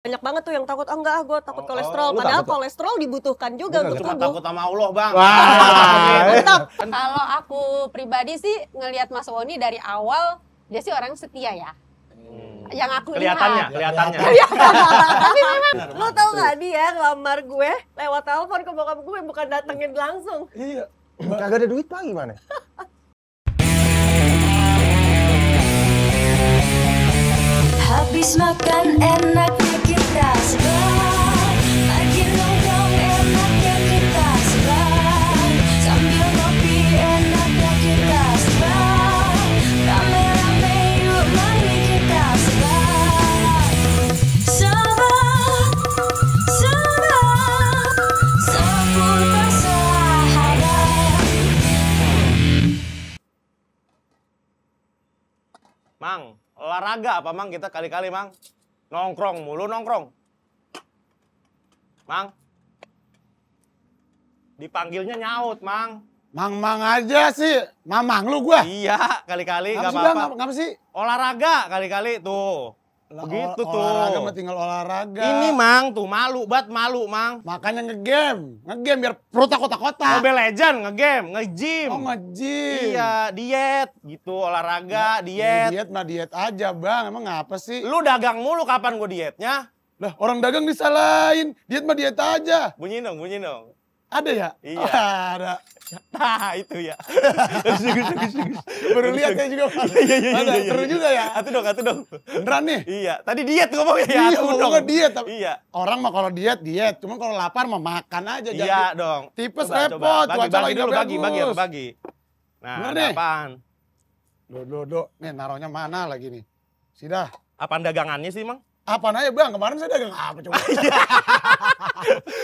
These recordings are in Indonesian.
banyak banget tuh yang takut ah, ah, oh enggak gue takut kolesterol padahal takut, ya? kolesterol dibutuhkan juga untuk tubuh takut sama Allah bang gitu. mantap kan kalau aku pribadi sih ngelihat Mas Woni dari awal dia sih orang setia ya hmm. yang aku kelihatannya lihat. kelihatannya, kelihatannya. tapi memang lo tau gak dia ngelamar gue lewat telepon ke bokap gue bukan datengin langsung iya kagak ada duit pak gimana habis makan enaknya kita sebar Lagi enaknya kita Sambil ngopi enaknya kita sebar kamera rame yuk kita sebar Sebar, sahabat Mang olahraga apa mang kita kali-kali mang nongkrong mulu nongkrong mang dipanggilnya nyaut mang mang mang aja sih mamang lu gua iya kali-kali nggak -kali, apa-apa sih olahraga kali-kali tuh Begitu ol tuh. Olahraga mah tinggal olahraga. Ini Mang tuh malu banget malu Mang. Makanya ngegame, ngegame biar perut kotak-kotak. Mobile Legend ngegame, ngejim. Oh ngejim. Iya diet gitu olahraga ya, ya, diet. diet mah diet aja Bang, emang ngapa sih? Lu dagang mulu kapan gue dietnya? Lah orang dagang disalahin, diet mah diet aja. Bunyi dong, bunyi dong. Ada ya? Iya. Oh, ada. Nah, itu ya. Bagus, Baru lihat ya juga. Iya, iya, iya. iya, iya. seru juga ya. Atuh dong, atuh dong. Beneran nih? Iya. Tadi diet ngomongnya ya, iya, ngomongnya dong. diet. Tapi iya. Orang mah kalau diet, diet. Cuman kalau lapar mah makan aja. Iya dong. Tipes coba, repot. Coba. Bagi, bagi bagi, bagi, bagi, bagi. Nah, Bener nih. apaan? Duh, duh, duh. Nih, naruhnya mana lagi nih? Sidah. Apaan dagangannya sih, Mang? Apaan aja, Bang? Kemarin saya dagang apa coba? Iya.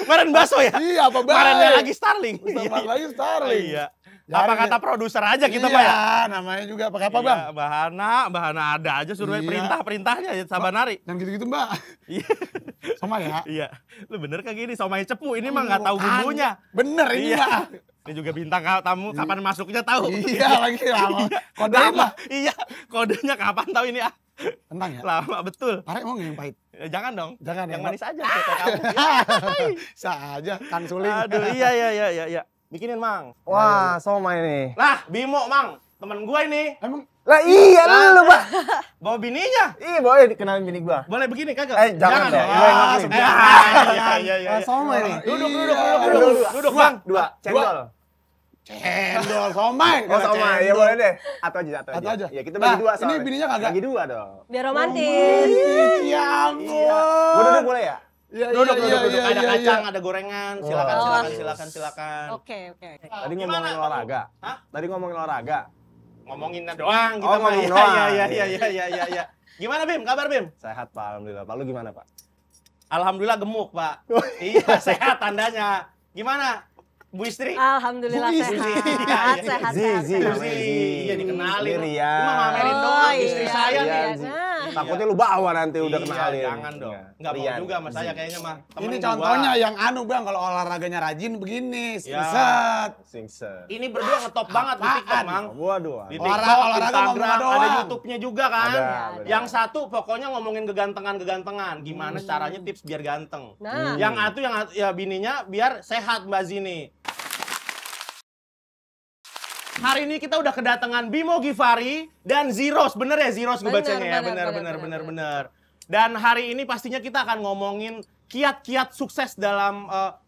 Maren Baso ya? Iya, apa baik? Marennya lagi Starling. Sama lagi Starling. Iya. apa kata produser aja kita gitu, Pak iya, ya? namanya juga apa apa iya, Bang? Bahana, bahana ada aja suruh iya. perintah-perintahnya ya Sabanari. Yang gitu-gitu Mbak. Iya. Sama ya? Iya. Lu bener kayak gini, somai cepu. Ini oh, mah nggak tahu bumbunya. Bener ini iya. Mbak. Ini juga bintang tamu kapan masuknya tahu. Iya lagi lama. Iya. Kode apa? Iya, kodenya kapan tahu ini ah. Tentang ya? Lama betul. Parek mau yang pahit. Eh, jangan dong. Jangan ya, yang, manis aja ah! Saja kan suling. Aduh, iya iya iya iya iya. Bikinin, Mang. Wah, soma ini. Lah, Bimo, Mang. Temen gue ini. Emang lah iya nah, lu, Pak. Bawa bininya. Iya, boleh dikenalin bini gua. Boleh begini kagak? Eh, jangan, jangan dong. Ah, iya, iya, iya. iya, iya. Eh, Sama ini. Duduk, duduk, duduk, duduk. Duduk, Bang. Dua, cendol. Cendol, somai. Oh, somai. Ya boleh deh. Atau aja, atau, aja. Atau aja. Ya, kita bagi nah, dua soalnya. Ini bininya kagak. Bagi dua dong. Biar oh, romantis. Oh, iya, ya ampun. Iya. Gue duduk boleh ya? Iya, iya duduk, iya, duduk, duduk. Iya, ada iya, kacang, ada gorengan. Silakan, oh. silakan, silakan, silakan. Oke, okay, oke. Tadi ngomongin olahraga. Hah? Tadi ngomongin olahraga. Ngomongin doang kita oh, mah. Iya, iya, iya, iya, iya, iya, iya. Gimana Bim? Kabar Bim? Sehat Pak, alhamdulillah. Pak lu gimana Pak? Alhamdulillah gemuk Pak. Oh, iya, sehat tandanya. Gimana? Bu Istri? Alhamdulillah Bu istri. sehat. Iya, iya, sehat, iya. sehat, sehat. Zizi. Iya dikenalin. Ria. Ya. Cuma ngamelin doang oh, istri saya nih. Iya. Takutnya lu bawa nanti udah kena iya, alien. jangan dong. Enggak iya. mau juga sama saya kayaknya mah. Ini contohnya yang anu Bang kalau olahraganya rajin begini, singset. Singset. Ini berdua ngetop banget di TikTok, Mang. Waduh. Di TikTok, olahraga Instagram, ada YouTube-nya juga kan. Yang satu pokoknya ngomongin kegantengan-kegantengan, gimana hmm. caranya tips biar ganteng. Nah. Yang satu yang ya bininya biar sehat Mbak Zini hari ini kita udah kedatangan Bimo Givari dan Ziros. Bener ya Ziros gue bacanya ya? Bener, bener, bener, bener. Dan hari ini pastinya kita akan ngomongin kiat-kiat sukses dalam uh,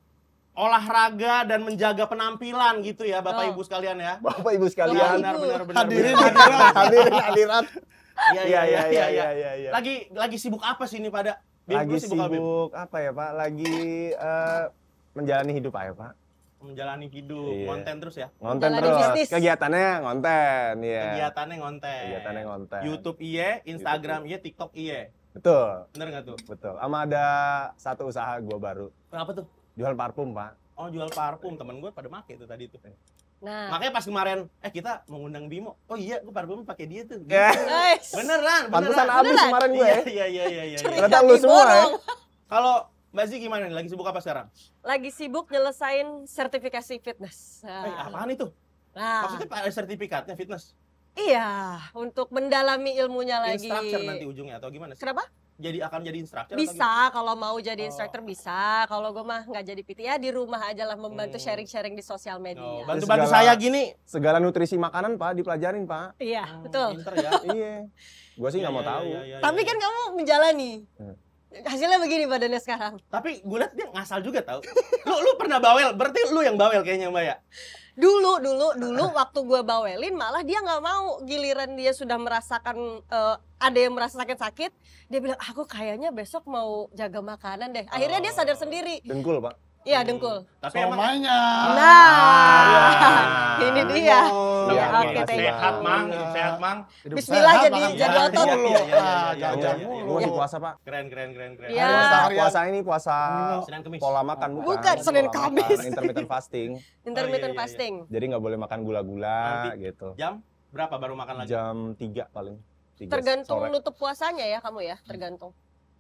olahraga dan menjaga penampilan gitu ya Bapak oh. Ibu sekalian ya. Bapak Ibu sekalian. Iya, benar, benar, bener. Hadirin, hadirat. Hadirin, hadirat. Iya, iya, iya, iya, iya. Ya, ya. Lagi lagi sibuk apa sih ini pada? Bim, lagi sibuk, sibuk apa ya Pak? Lagi uh, menjalani hidup aja ya, Pak menjalani hidup iya. konten terus ya konten terus bisnis. kegiatannya konten ya yeah. kegiatannya konten kegiatannya konten YouTube iya Instagram iya TikTok iya betul bener nggak tuh betul ama ada satu usaha gue baru apa tuh jual parfum pak oh jual parfum temen gue pada make itu tadi tuh Nah. Makanya pas kemarin, eh kita mengundang Bimo. Oh iya, gue parfum pakai dia tuh. Gitu. Yeah. Beneran, beneran. Pantesan abis kemarin gue. Ya. Iya, iya, iya, iya. iya. Ternyata lu semua. Ya. Kalau Mbak Zi gimana nih? Lagi sibuk apa sekarang? Lagi sibuk nyelesain sertifikasi fitness. Eh, apaan itu? Nah. Maksudnya ada eh, sertifikatnya fitness? Iya, untuk mendalami ilmunya lagi. Instructor nanti ujungnya atau gimana sih? Kenapa? Jadi akan jadi instructor? Bisa, kalau mau jadi oh. instructor oh. bisa. Kalau gue mah nggak jadi PT ya di rumah aja lah membantu hmm. sharing-sharing hmm. di sosial media. bantu oh, bantu-bantu saya gini. Segala nutrisi makanan pak dipelajarin pak. Iya, hmm, betul. Pinter ya. iya. Gue sih nggak ya, mau ya, tahu. ya, Tapi iya. kan kamu menjalani. Hmm hasilnya begini badannya sekarang. Tapi gue liat dia ngasal juga tau. lu lu pernah bawel, berarti lu yang bawel kayaknya Mbak ya? Dulu, dulu, dulu waktu gue bawelin malah dia gak mau giliran dia sudah merasakan uh, ada yang merasa sakit-sakit, dia bilang aku kayaknya besok mau jaga makanan deh. Akhirnya dia sadar oh. sendiri. Dengkul pak. Iya hmm. dengkul. Tapi somanya. Emang... Nah, iya. ini dia. ya, oke, okay, thank Sehat, Mang. Iya. sehat, Mang. Bismillah sehat, jadi jadi iya, otot. iya, ah, Jajan mulu. Lu puasa, Pak. Keren, keren, keren, keren. Ya. Puasa, puasa ini puasa hmm. Senin Kamis. Pola makan bukan. Bukan Senin Kamis. Intermittent fasting. Intermittent oh, fasting. Jadi nggak boleh makan gula-gula gitu. Jam berapa baru makan lagi? Jam 3 paling. 3 Tergantung nutup puasanya ya kamu ya, tergantung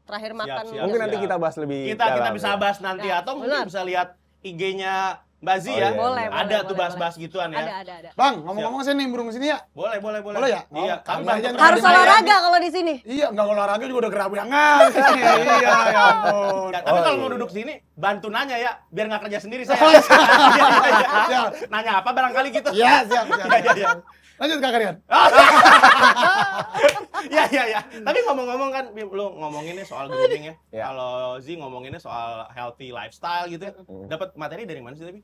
terakhir siap, makan. Siap, mungkin siap. nanti kita bahas lebih Kita dalam, kita bisa ya. bahas nanti nah, atau mungkin bisa lihat IG-nya Mbak Zi oh, ya. Iya, boleh, iya. ada boleh, tuh bahas-bahas gituan ya. Ada, ada, ada. Bang, ngomong-ngomong sini burung sini ya. Boleh, boleh, boleh. Boleh ya? Iya, oh, iya, kami banyak harus olahraga kalau di sini. Iya, enggak olahraga juga udah gerabayangan. iya, ya ampun. Ya, tapi oh, kalau iya. mau duduk sini, bantu nanya ya, biar nggak kerja sendiri saya. Oh, nanya apa barangkali gitu. Iya, siap, siap. Lanjut Kak Karian. ya ya ya. Tapi ngomong-ngomong kan lu ngomonginnya soal grooming ya. ya. Kalau Zi ngomonginnya soal healthy lifestyle gitu ya. Dapat materi dari mana sih tapi?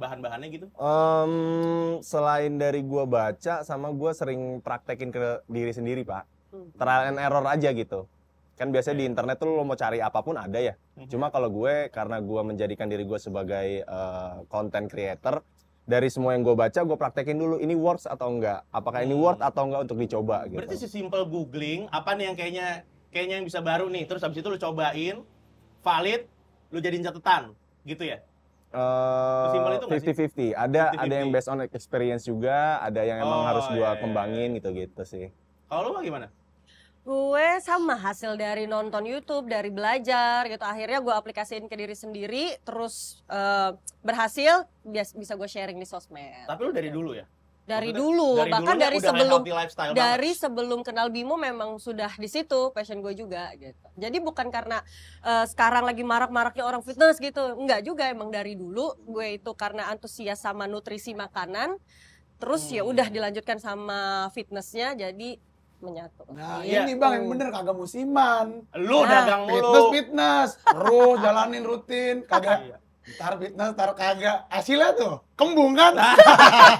bahan-bahannya gitu? Um, selain dari gua baca sama gua sering praktekin ke diri sendiri, Pak. Hmm. Trial and error aja gitu kan biasanya di iya. internet tuh lo mau cari apapun ada ya. Mm-hmm. Cuma kalau gue karena gua menjadikan diri gua sebagai uh, content creator, dari semua yang gue baca gue praktekin dulu ini works atau enggak apakah ini hmm. worth atau enggak untuk dicoba gitu berarti simple googling apa nih yang kayaknya kayaknya yang bisa baru nih terus habis itu lu cobain valid lu jadiin catatan gitu ya Uh, itu Fifty fifty. Ada 50 -50. ada yang based on experience juga, ada yang emang oh, harus gue iya, iya, kembangin iya. gitu-gitu sih. Kalau lu gimana? Gue sama hasil dari nonton YouTube, dari belajar gitu. Akhirnya gue aplikasiin ke diri sendiri, terus uh, berhasil bisa gue sharing di sosmed. Tapi lu dari dulu ya? Dari Maksudnya, dulu, dari bahkan dari sebelum dari banget. sebelum kenal Bimo memang sudah di situ passion gue juga gitu. Jadi bukan karena uh, sekarang lagi marak-maraknya orang fitness gitu, enggak juga emang dari dulu gue itu karena antusias sama nutrisi makanan. Terus ya hmm. ya udah dilanjutkan sama fitnessnya jadi menyatu. Nah, iya. ini Bang yang bener kagak musiman. Lu nah. dagang mulu. Fitness fitness, terus jalanin rutin, kagak iya. Ntar fitness, ntar kagak. Hasilnya tuh, kembung kan? Nah.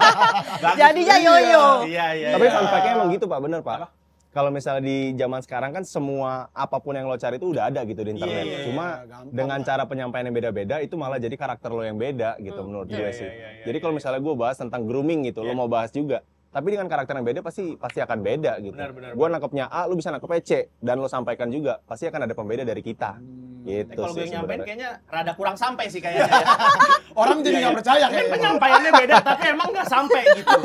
Jadinya iya, yoyo. Iya, iya, iya. Tapi fun emang gitu Pak, bener Pak. kalau misalnya di zaman sekarang kan semua apapun yang lo cari itu udah ada gitu di internet. Yeah, yeah, Cuma yeah, dengan cara penyampaian yang beda-beda itu malah jadi karakter lo yang beda gitu hmm. menurut yeah, gue yeah, sih. Yeah, yeah, jadi kalau misalnya gue bahas tentang grooming gitu, yeah. lo mau bahas juga tapi dengan karakter yang beda pasti pasti akan beda gitu. Benar, benar, gua nangkepnya A, lu bisa nangkepnya e, C dan lu sampaikan juga pasti akan ada pembeda dari kita. Hmm. Gitu. Kalau gue nyampein kayaknya rada kurang sampai sih kayaknya. ya. Orang jadi nggak percaya kayaknya. Penyampaiannya beda tapi emang nggak sampai gitu.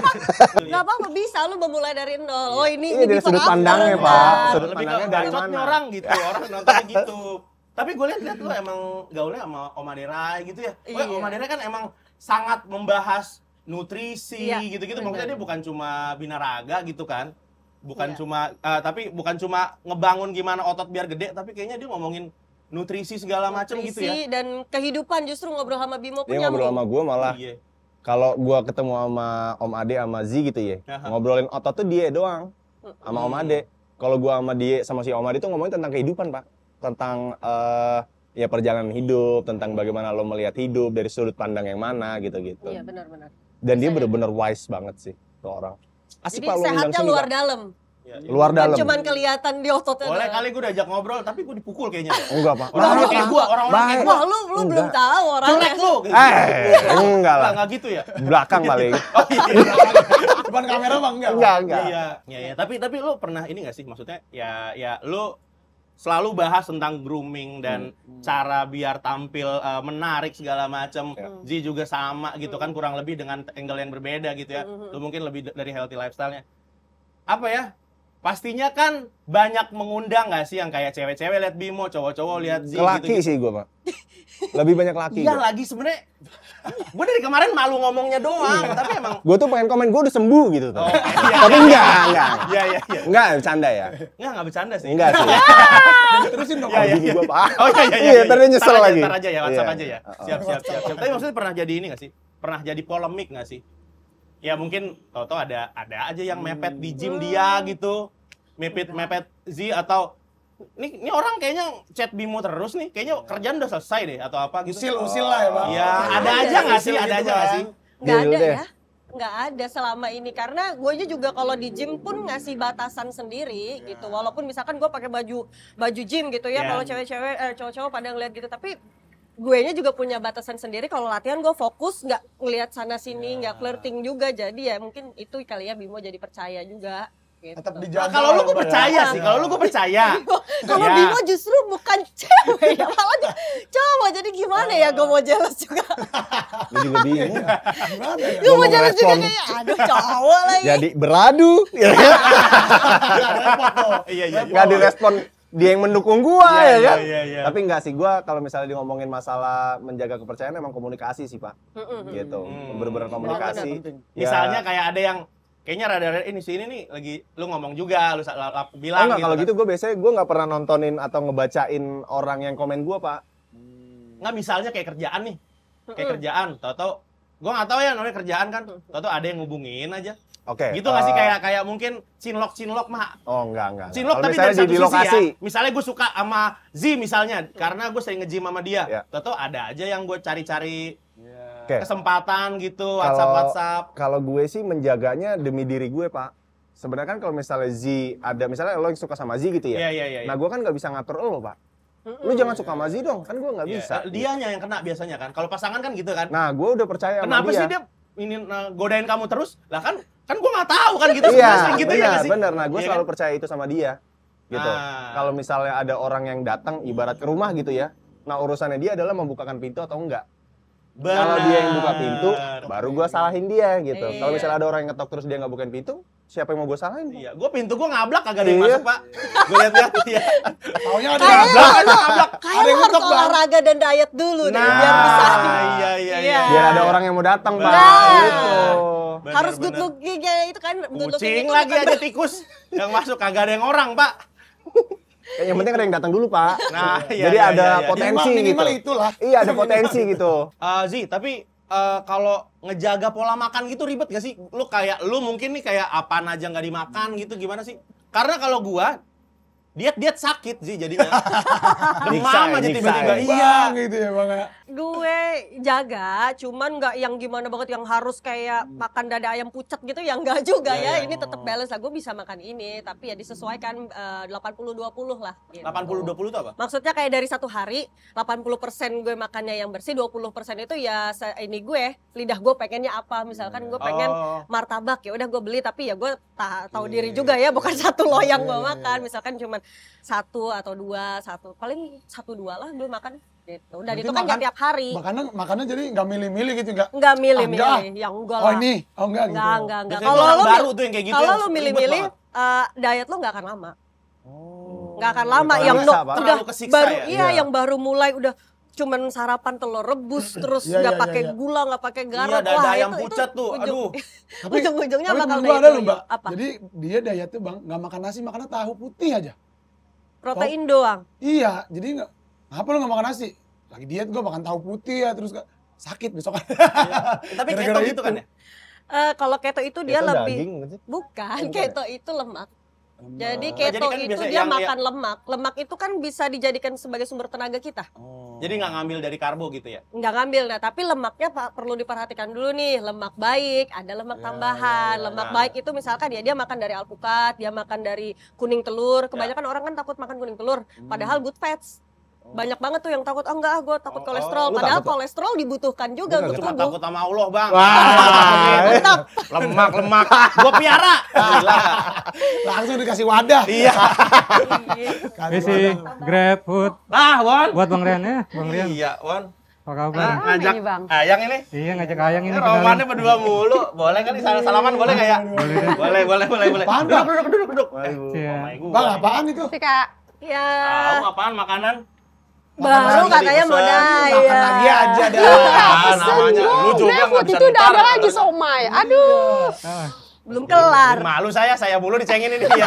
Enggak apa-apa bisa lu memulai dari nol. Oh ini ini, iya, dari sudut pandangnya pak. Sudut Lebih pandangnya dari mana? orang gitu, ya, orang nontonnya gitu. Tapi gue lihat-lihat emang gaulnya sama Om gitu ya. Oh, iya. Om kan emang sangat membahas nutrisi iya. gitu-gitu bener. maksudnya dia bukan cuma binaraga gitu kan bukan ya. cuma uh, tapi bukan cuma ngebangun gimana otot biar gede tapi kayaknya dia ngomongin nutrisi segala macam gitu ya dan kehidupan justru ngobrol sama Bimo punya ngobrol sama gue malah iya. kalau gue ketemu sama Om Ade sama z gitu ya Aha. ngobrolin otot tuh dia doang sama hmm. Om Ade kalau gue sama dia sama si Om Ade tuh ngomongin tentang kehidupan pak tentang uh, ya perjalanan hidup tentang bagaimana lo melihat hidup dari sudut pandang yang mana gitu gitu iya benar-benar dan dia ya? benar-benar wise banget sih tuh orang asik Jadi sehatnya luar juga. dalam Ya, luar dalam. Cuman kelihatan di ototnya. Boleh kali gue udah ajak ngobrol tapi gue dipukul kayaknya. Enggak, Pak. Orang orang kayak gue, orang orang kayak gue. Wah, lu lu enggak. belum tahu orang. Colek lu. Eh, enggak lah. Enggak gitu ya. Belakang kali. oh, iya. Depan kamera bang enggak. Enggak, enggak. Iya. Iya, ya. tapi tapi lu pernah ini gak sih maksudnya ya ya lu selalu bahas tentang grooming dan hmm. cara biar tampil uh, menarik segala macam. Yeah. Hmm. Ji juga sama gitu kan hmm. kurang lebih dengan angle yang berbeda gitu ya. Hmm. Lu mungkin lebih dari healthy lifestyle-nya. Apa ya? Pastinya kan banyak mengundang gak sih yang kayak cewek-cewek lihat Bimo, cowok-cowok lihat Ji gitu, Laki sih gua, Pak. Lebih banyak laki. Iya, lagi sebenarnya gue dari kemarin malu ngomongnya doang, iya. tapi emang gue tuh pengen komen gue udah sembuh gitu tuh. Oh, iya, tapi iya, iya, enggak, enggak. Iya, iya, iya. Enggak bercanda ya. Enggak, enggak bercanda sih. Enggak sih. Terusin dong. Iya, iya. iya. Pak. Oh iya iya iya. Iya, iya. tadi nyesel lagi. Entar aja ya, WhatsApp aja ya. Siap, siap, siap, siap. Tapi maksudnya pernah jadi ini enggak sih? Pernah jadi polemik enggak sih? Ya mungkin tau-tau ada ada aja yang mepet di gym dia gitu. Mepet mepet Z atau ini, ini orang kayaknya chat Bimo terus nih. Kayaknya kerjaan udah selesai deh atau apa gitu. Usil, usil lah ya bang. Ya, ada aja nggak sih? Ada gitu aja kan. gak sih? Gak iya, ada ya. Gak ada selama ini karena gue aja juga kalau di gym pun ngasih batasan sendiri gitu. Iya. Walaupun misalkan gue pakai baju baju gym gitu ya, yeah. kalau cewek-cewek eh, cowok-cowok pada ngeliat gitu, tapi gue nya juga punya batasan sendiri kalau latihan gue fokus nggak ngelihat sana sini iya. nggak yeah. flirting juga jadi ya mungkin itu kali ya Bimo jadi percaya juga Gitu. Tetap dijaga. Nah, kalau lu gue percaya sih, kalau lu gue percaya. Iya. kalau ya. Bimo justru bukan cewek, malah dia cowok. Jadi gimana ya gue mau jelas juga. gue juga bingung. Iya. Ya? Gue mau jelas juga kayak aduh cowok lagi. Jadi beradu. Iya iya. iya Gak direspon dia yang mendukung gue yeah, ya kan. Yeah, yeah, Tapi enggak sih gue kalau misalnya di ngomongin masalah menjaga kepercayaan emang komunikasi sih, Pak. Mm -hmm. Gitu. Mm. Bener-bener komunikasi. Ya, Misalnya kayak ada yang kayaknya rada-rada ini sih ini nih lagi lu ngomong juga lu, bilang oh, enggak, gitu, kalau kan. gitu gue biasanya gue nggak pernah nontonin atau ngebacain orang yang komen gue pak hmm. nggak misalnya kayak kerjaan nih kayak hmm kerjaan tau tau gue nggak tahu ya namanya kerjaan kan tau tau ada yang ngubungin aja Oke. Okay, gitu nggak gak sih eh, kayak kayak mungkin cinlok cinlok mah. Oh enggak enggak. Cinlok tapi dari satu di sisi lokasi. ya. Misalnya gue suka sama Z misalnya karena gue sering nge-gym sama dia. Yeah. Tau ada aja yang gue cari-cari yeah okay. kesempatan gitu WhatsApp WhatsApp. Kalau gue sih menjaganya demi diri gue pak. Sebenarnya kan kalau misalnya Z ada misalnya lo yang suka sama Z gitu ya. Yeah, yeah, yeah, iya. nah gue kan nggak bisa ngatur lo pak. Lu jangan suka sama Z dong, kan gue nggak iya, bisa. Dia gitu. yang kena biasanya kan. Kalau pasangan kan gitu kan. Nah gue udah percaya. Kenapa sama dia. sih dia ini nah, godain kamu terus? Lah kan kan gue nggak tahu kan gitu. Iya, gitu bener, ya iya, sih? bener. Nah gue yeah, selalu kan? percaya itu sama dia gitu. Nah. Kalau misalnya ada orang yang datang ibarat ke rumah gitu ya. Nah, urusannya dia adalah membukakan pintu atau enggak. Bener. Kalau dia yang buka pintu, baru gue salahin dia gitu. E. Kalau misalnya ada orang yang ngetok terus dia nggak bukain pintu, siapa yang mau gue salahin? Iya, gue pintu gue ngablak kagak ada yang iya. masuk pak. Gue lihat-lihat ya. Taunya ada yang ngablak. Kayak lo harus olahraga dan diet dulu nah, deh, biar bisa. Iya, iya iya iya. Biar ada orang yang mau datang pak. Gitu. harus good looking ya itu kan. Kucing lagi aja kan tikus yang masuk kagak ada yang orang pak. Eh, yang penting ada yang datang dulu pak nah iya, jadi iya, ada iya, iya. iya. potensi gitu. Minimal, minimal gitu itulah iya ada potensi gitu uh, Zi tapi uh, kalau ngejaga pola makan gitu ribet gak sih lu kayak lu mungkin nih kayak apa aja nggak dimakan gitu gimana sih karena kalau gua diet diet sakit sih jadinya demam aja tiba-tiba iya gitu ya bang ya. gue jaga cuman nggak yang gimana banget yang harus kayak makan dada ayam pucat gitu yang enggak juga iya, ya, iya. ini tetap balance lah gue bisa makan ini tapi ya disesuaikan eh, delapan puluh dua lah gitu. delapan puluh dua apa maksudnya kayak dari satu hari 80% gue makannya yang bersih 20% itu ya ini gue lidah gue pengennya apa misalkan gue pengen oh. martabak ya udah gue beli tapi ya gue tahu iya, diri juga ya bukan satu loyang gue makan misalkan cuman satu atau dua satu paling satu dua lah gue makan gitu dan Berarti itu kan makan, tiap hari makanan makanan jadi nggak milih-milih gitu nggak nggak milih-milih ah, ah. yang enggak oh, lah oh ini oh enggak, gitu enggak enggak, kalau lo baru tuh yang kayak gitu kalau lo milih-milih uh, diet lo nggak akan lama oh. nggak akan lama yang lo udah baru ya? Iya, iya yang baru mulai udah cuman sarapan telur rebus terus iya, nggak yeah, yeah, pakai iya. gula nggak pakai garam iya, ada, wah itu, pucat itu tuh ujung, aduh tapi ujung-ujungnya bakal ada gitu loh ya. jadi dia dietnya bang nggak makan nasi makannya tahu putih aja Protein doang. Iya, jadi nggak apa lu nggak makan nasi? Lagi diet gue makan tahu putih ya terus gak, sakit besok. Iya. Tapi keto gitu kan ya? Uh, kalau keto itu dia keto lebih daging, bukan, eh, bukan keto ya? itu lemak jadi keto oh, jadi kan itu dia ya- makan ya. lemak. Lemak itu kan bisa dijadikan sebagai sumber tenaga kita. Oh. Jadi nggak ngambil dari karbo gitu ya? Nggak ngambil, nah tapi lemaknya pak perlu diperhatikan dulu nih. Lemak baik, ada lemak ya, tambahan. Ya, lemak nah. baik itu misalkan ya dia makan dari alpukat, dia makan dari kuning telur. Kebanyakan ya. orang kan takut makan kuning telur, padahal hmm. good fats. Oh. banyak banget tuh yang takut oh enggak ah gue takut oh, oh, kolesterol oh, padahal takut, kolesterol dibutuhkan juga untuk tubuh takut sama Allah bang mantap lemak lemak gue piara ah, langsung dikasih wadah iya kasih grab food ah won buat Bang Rian ya Bang Rian iya won apa kabar? Ah, ngajak ini Ayang ini? Iya ngajak Ayang ini. Eh, romannya berdua mulu. Boleh kan salam salaman boleh nggak ya? Boleh. boleh boleh boleh boleh. Duduk duduk duduk duduk. Waduh. Eh, iya. Bang apaan itu? Sika. Ya. Tahu apaan makanan? baru katanya mau naik. Makan lagi ya. aja dah. Nah, namanya lu juga nah, waktu itu udah ada lagi somai. Aduh. Ah. Belum kelar. Malu saya, saya bulu dicengin ini Iya,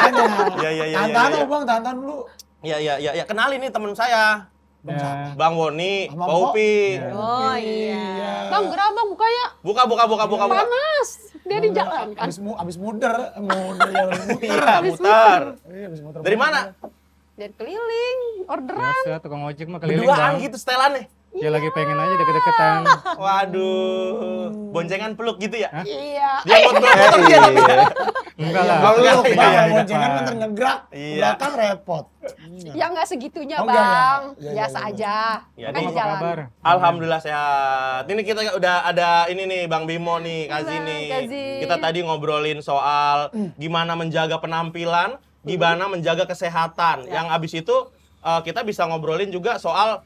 Iya iya Ya, Tantan ya, ya. Bang, tantan dulu. Iya iya iya ya. kenalin nih teman saya. Yeah. Bang Woni, Bang Upi. Yeah. Oh iya. iya. Bang gerabang buka ya. Buka buka buka buka. buka. Panas. Dia di jalan kan. Abis, mu, abis muder, muder. Iya, muter. Dari mana? Iya, dan keliling orderan biasa tukang ojek mah keliling berduaan gitu setelan nih Ya, lagi pengen aja deket-deketan. Iya. Waduh, boncengan peluk gitu ya? Hah? Iya. Dia eh, motor iya. motor dia tapi. Iya. Enggak lah. Kalau lu boncengan kan ngegrak iya. belakang repot. Ya enggak segitunya, oh, Bang. Biasa ya, aja. Ya, kan jalan. Kabar? Alhamdulillah sehat. Ini kita udah ada ini nih Bang Bimo nih, Kazi nih. Kita tadi ngobrolin soal hmm. gimana menjaga penampilan gimana mm-hmm. menjaga kesehatan. Ya. Yang abis itu uh, kita bisa ngobrolin juga soal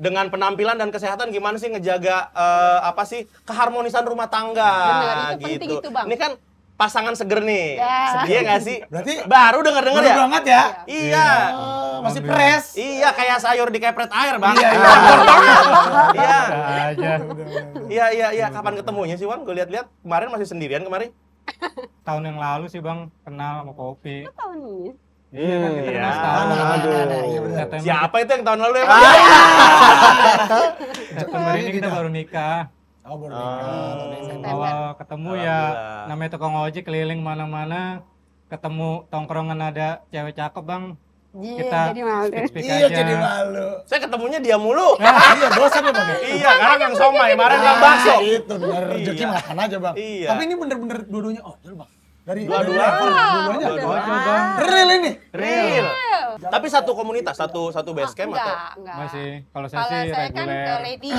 dengan penampilan dan kesehatan gimana sih ngejaga uh, apa sih keharmonisan rumah tangga Benar, itu gitu. Itu, bang. Ini kan pasangan seger nih. Ya. Iya gak sih? Berarti baru denger dengar ya? banget ya? Iya. iya. Oh, masih pres. Iya, kayak sayur dikepret air, Bang. Iya iya. iya. iya. Iya, iya, iya. Kapan ketemunya sih, Wan? Gue lihat-lihat kemarin masih sendirian kemarin tahun yang lalu sih bang kenal sama kopi Itu tahun ini Iya, kan, hmm, kan iya. aduh. Iya, Siapa itu yang tahun lalu ya? Ah! September ini kita baru nikah. Oh, baru nikah. Oh, ah. awal ketemu ya, namanya tukang ojek keliling mana-mana, ketemu tongkrongan ada cewek cakep bang, Iya, kita jadi malu. Iya, jadi malu. Saya ketemunya dia mulu. Nah, iya, dosa nih, ya, Bang. Ya? Iya, karena yang somai, kemarin yang ah, bakso. Itu benar, rezeki iya. makan aja, Bang. Iya. Tapi ini bener-bener dua-duanya Oh, ojol, Bang. Dari dua-dua, dua-duanya dua Bang. Real ini. Real. Tapi satu komunitas, satu satu base camp atau? Enggak, Masih. Kalau saya sih saya kan ke lady.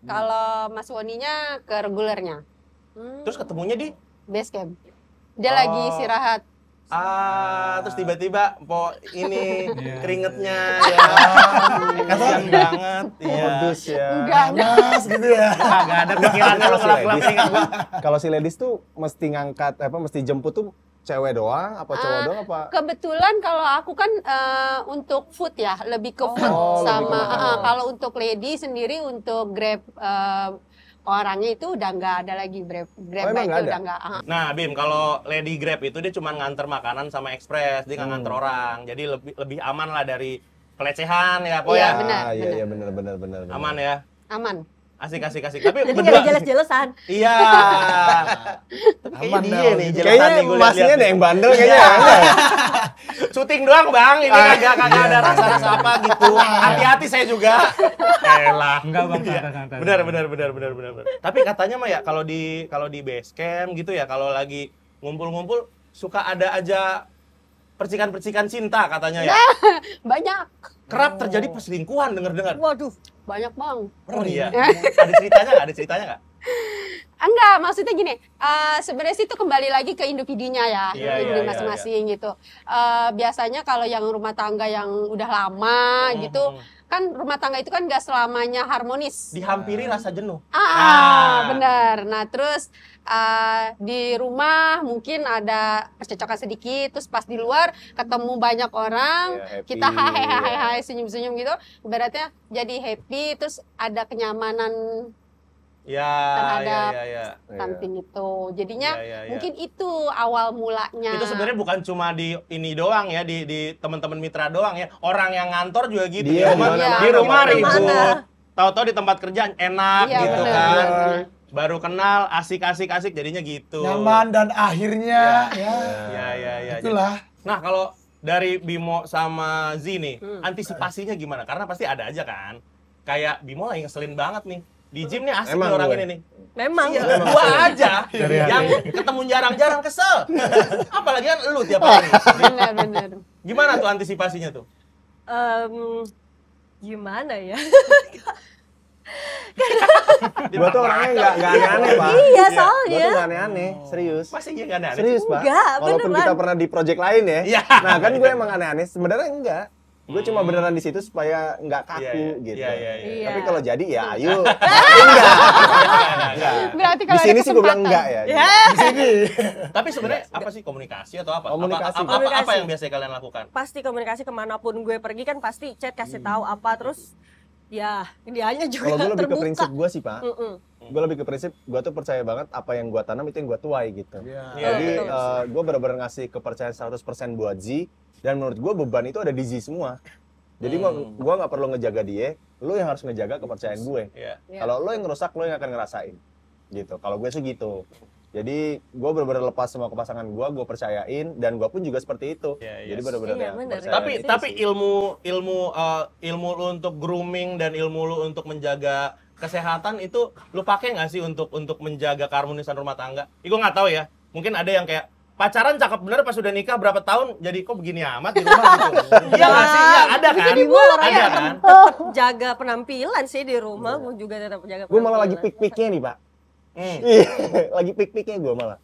Hmm. Kalau Mas Woninya ke regulernya. Terus ketemunya di base camp. Dia lagi oh. istirahat ah terus tiba-tiba po ini yeah. keringetnya ya kasihan banget iya modus ya enggak mas gitu ya enggak ada pikiran kalau si ladies kalau si ladies tuh mesti ngangkat apa mesti jemput tuh cewek doang apa cowok uh, doang apa kebetulan kalau aku kan uh, untuk food ya lebih ke food oh, sama uh, kalau untuk lady sendiri untuk grab uh, orangnya itu udah nggak ada lagi grab grab oh, itu udah nggak uh. nah bim kalau lady grab itu dia cuma nganter makanan sama ekspres, dia nggak hmm. nganter orang jadi lebih lebih aman lah dari pelecehan ya po iya, ya, ah, iya, iya benar benar benar aman ya aman Asik, asik, asik. Tapi Jadi berdua... jelas-jelasan. Iya. Tapi dia nih jelasannya. Kayaknya masnya nih yang bandel kayaknya. Iya. Ya? Syuting doang bang, ini ah. kagak kagak ada iya. rasa-rasa apa gitu. Iya. Hati-hati saya juga. Elah. Eh enggak bang, Benar, benar, benar, benar, benar. Tapi katanya mah ya kalau di kalau di base camp gitu ya, kalau lagi ngumpul-ngumpul suka ada aja percikan-percikan cinta katanya ya? banyak. Kerap terjadi perselingkuhan dengar-dengar. Waduh, banyak bang. Oh ya? iya. ada ceritanya nggak? Ada ceritanya nggak? Enggak, maksudnya gini, uh, sebenarnya sih itu kembali lagi ke individunya ya, yeah, individu iya, iya, iya. masing-masing yeah, gitu. Uh, biasanya kalau yang rumah tangga yang udah lama mm -hmm. gitu, kan rumah tangga itu kan gak selamanya harmonis. Dihampiri ah. rasa jenuh. Ah, ah, ah. benar. Nah terus uh, di rumah mungkin ada percocokan sedikit, terus pas di luar ketemu banyak orang, ya, kita hai hai hai senyum senyum gitu, Berarti jadi happy, terus ada kenyamanan ya, terhadap ya, ya, ya. stunting ya. itu. Jadinya ya, ya, ya. mungkin itu awal mulanya. Itu sebenarnya bukan cuma di ini doang ya, di, di teman-teman mitra doang ya. Orang yang ngantor juga gitu. Di ya, rumah, ya, di rumah ribut. Tahu-tahu di tempat kerja enak ya, gitu bener. kan. Ya. Baru kenal asik-asik-asik jadinya gitu. Nyaman dan akhirnya ya. Ya ya ya. ya Itulah. Nah, kalau dari Bimo sama Z hmm. antisipasinya gimana? Karena pasti ada aja kan. Kayak Bimo lagi ngeselin banget nih di gym nih asik orang gue. ini nih. Memang. Iya, gua aja yang ketemu jarang-jarang kesel. Apalagi kan lu tiap hari. Benar, benar. Gimana tuh antisipasinya tuh? Um, gimana ya? Gue tuh orangnya gak, gak aneh-aneh pak. Iya soalnya. Gue tuh gak aneh-aneh, serius. Masih gak aneh-aneh. Serius pak. Enggak, Walaupun kita pernah di project lain ya. Iya. Nah kan gue emang aneh-aneh. Sebenarnya enggak Gue cuma hmm. beneran di situ supaya nggak kaku yeah, yeah. gitu. Yeah, yeah, yeah. Tapi iya. kalau jadi ya iya. ayo. enggak. enggak. Berarti kalau ya. iya. di sini sih gue bilang enggak ya. Yeah. Di sini. Tapi sebenarnya apa sih komunikasi atau apa? Komunikasi. Apa, apa, komunikasi. apa yang biasa kalian lakukan? Pasti komunikasi kemanapun gue pergi kan pasti chat kasih hmm. tahu apa terus ya dia hanya juga Kalau gue hmm. lebih ke prinsip gue sih pak. Mm -mm gue lebih ke prinsip gue tuh percaya banget apa yang gue tanam itu yang gue tuai gitu yeah. jadi yeah. uh, gue bener-bener ngasih kepercayaan 100% buat Z dan menurut gue beban itu ada di Z semua jadi hmm. gue gak perlu ngejaga dia lo yang harus ngejaga kepercayaan gue yeah. kalau lo yang ngerusak lo yang akan ngerasain gitu kalau gue sih gitu jadi gue bener-bener lepas semua kepasangan gue, gue percayain dan gue pun juga seperti itu. Yeah, yes. Iya. Jadi bener-bener. Yeah, iya, ya, Tapi iya, tapi ilmu ilmu uh, ilmu lo untuk grooming dan ilmu lu untuk menjaga kesehatan itu lu pakai nggak sih untuk untuk menjaga keharmonisan rumah tangga? Iku gue nggak tahu ya. Mungkin ada yang kayak pacaran cakep bener pas udah nikah berapa tahun jadi kok begini amat di rumah gitu. Iya, iya kan? sih? Iya ada kan? Jadi gue orangnya kan? tetap jaga penampilan sih di rumah, gue iya. juga tetap jaga penampilan. Gue malah lagi pik-piknya nih pak. Hmm. Iya, lagi pik-piknya gue malah.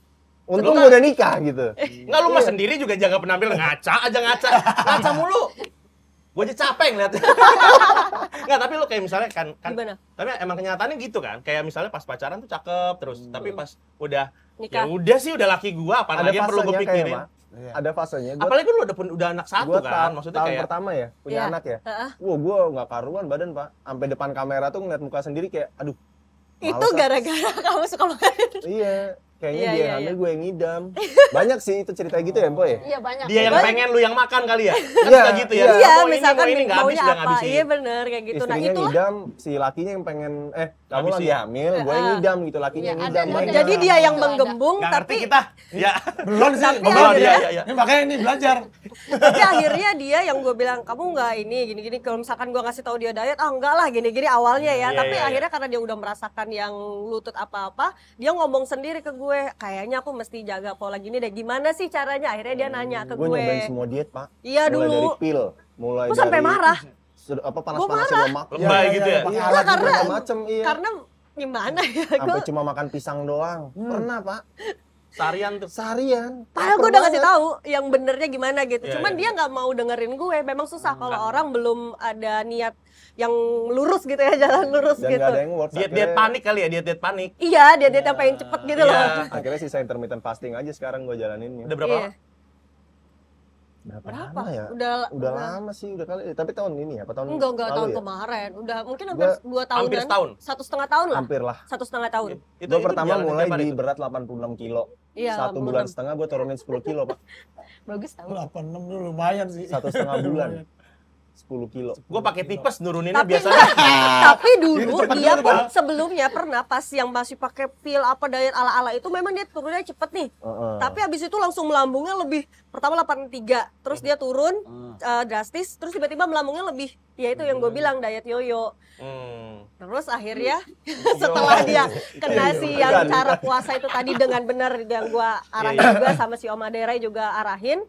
Untung gue udah nikah gitu. Enggak lu mah sendiri juga jaga penampilan ngaca aja ngaca. Ngaca mulu. Gue aja capek ngeliat Enggak, tapi lu kayak misalnya kan, kan Tapi emang kenyataannya gitu kan. Kayak misalnya pas pacaran tuh cakep terus, hmm. tapi pas udah nikah. Ya udah sih udah laki gua, apa lagi yang perlu gue pikirin. Kayak, iya. iya. Ada fasenya. Gua, Apalagi lu udah udah anak satu gua kan, tahun, maksudnya tahun kayak pertama ya, punya yeah. anak ya. uh -uh. Wah, gua nggak karuan badan, Pak. Sampai depan kamera tuh ngeliat muka sendiri kayak aduh. Itu gara-gara kamu suka makan. Iya. Kayaknya iya, dia iya, hamil, iya. gue yang ngidam. Banyak sih itu cerita gitu ya, Boy? Ya? Iya, banyak. Dia yang pengen, lu yang makan kali ya? Kan iya, gitu ya. Iya, oh, misalkan ini, ini, maunya gak habis, apa. Iya, bener, kayak gitu. Nah, Istrinya nah, itu ngidam, si lakinya yang pengen, eh, kamu lagi hamil, gue yang ngidam gitu, lakinya yang iya, ngidam. jadi dia yang menggembung tapi kita. Ya. Belum sih, belum dia. Iya, iya, ini makanya ini belajar. tapi akhirnya dia yang gue bilang, kamu nggak ini gini-gini kalau misalkan gue ngasih tahu dia diet, ah enggak lah gini-gini awalnya ya. tapi akhirnya karena dia udah merasakan yang lutut apa-apa, dia ngomong sendiri ke gue, kayaknya aku mesti jaga pola gini deh. Gimana sih caranya? Akhirnya dia nanya ke gue. Gue nyobain semua diet, Pak. Iya dulu. Mulai dari pil, mulai Gue sampai marah apa panas panas lemak. Lebay ya, gitu ya. ya. karena, macam iya. Karena gimana ya gue cuma makan pisang doang. Hmm. Pernah, Pak. Sarian tuh. Sarian. Tapi gue udah ngasih tahu yang benernya gimana gitu. Yeah, Cuman yeah. dia iya. nggak mau dengerin gue. Memang susah hmm. kalau orang belum ada niat yang lurus gitu ya, jalan lurus Dan gitu. Gak ada yang works. Diet, diet panik kali ya, diet diet panik. Iya, diet diet yang pengen cepet gitu iya. loh. Akhirnya sih sisa intermittent fasting aja sekarang gue jalaninnya. Udah berapa? Iya berapa, nah, berapa? lama ya? Udah, udah lama sih, udah kali. Tapi tahun ini ya, apa tahun Enggak, enggak tahun ya? kemarin. Udah mungkin hampir gua, dua tahun Hampir setahun. Satu setengah tahun lah. Hampir lah. Satu setengah tahun. itu, itu pertama mulai di itu. berat 86 kilo. Iya, Satu 86. bulan setengah gue turunin 10 kilo, Pak. Bagus tau. 86 dulu lumayan sih. Satu setengah bulan. 10 kilo. Gue pakai tipes nuruninnya tapi biasanya. tapi dulu iya, dia pun sebelumnya pernah pas yang masih pakai pil apa diet ala-ala itu memang dia turunnya cepet nih. Uh, uh. Tapi abis itu langsung melambungnya lebih pertama 83, terus dia turun uh. Uh, drastis, terus tiba-tiba melambungnya lebih ya itu yang gue bilang diet yoyo. Hmm. Terus akhirnya iya. setelah dia iya. kena si yang cara puasa itu tadi dengan benar yang gue arahin juga sama si Om Aderai juga arahin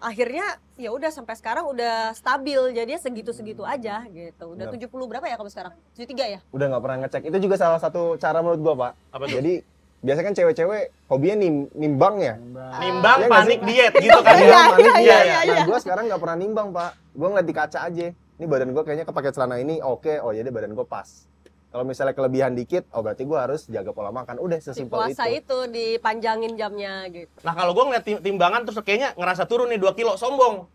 akhirnya ya udah sampai sekarang udah stabil jadinya segitu-segitu hmm. aja gitu udah tujuh 70 berapa ya kamu sekarang 73 ya udah nggak pernah ngecek itu juga salah satu cara menurut gua pak Apa itu? jadi biasanya kan cewek-cewek hobinya nim nimbang ya nimbang, iya, nimbang ya, panik iya. diet gitu kan iya, ya, panik iya, diet iya, iya, nah gua sekarang nggak pernah nimbang pak gua ngeliat di kaca aja ini badan gua kayaknya kepake celana ini oke okay. oh jadi badan gua pas kalau misalnya kelebihan dikit oh berarti gue harus jaga pola makan udah sesimpel itu itu dipanjangin jamnya gitu nah kalau gue ngeliat timbangan terus kayaknya ngerasa turun nih 2 kilo sombong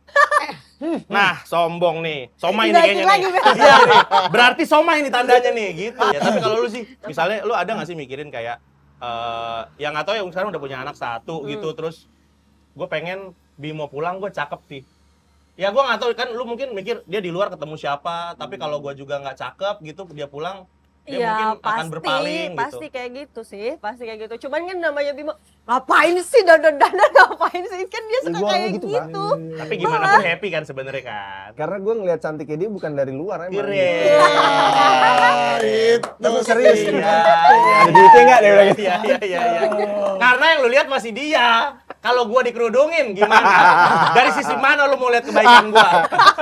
nah sombong nih soma ini kayaknya nih. iya nih berarti soma ini tandanya nih gitu ya tapi kalau lu sih misalnya lu ada gak sih mikirin kayak uh, eh, yang nggak tahu ya sekarang udah punya anak satu hmm. gitu terus gue pengen Bimo pulang gue cakep sih ya gue nggak tahu kan lu mungkin mikir dia di luar ketemu siapa tapi hmm. kalau gue juga nggak cakep gitu dia pulang dia ya, mungkin pasti, akan berpaling gitu. pasti kayak gitu sih pasti kayak gitu cuman kan namanya Bimo ngapain sih dandan dandan ngapain sih kan dia suka kayak gitu, gitu. tapi gimana pun happy kan sebenarnya kan karena gue ngeliat cantiknya dia bukan dari luar emang Kire. Iya. itu serius Jadi iya. ada enggak deh dia ya, ya, ya, karena yang lu lihat masih dia kalau gue dikerudungin gimana? Dari sisi mana lo mau lihat kebaikan gue?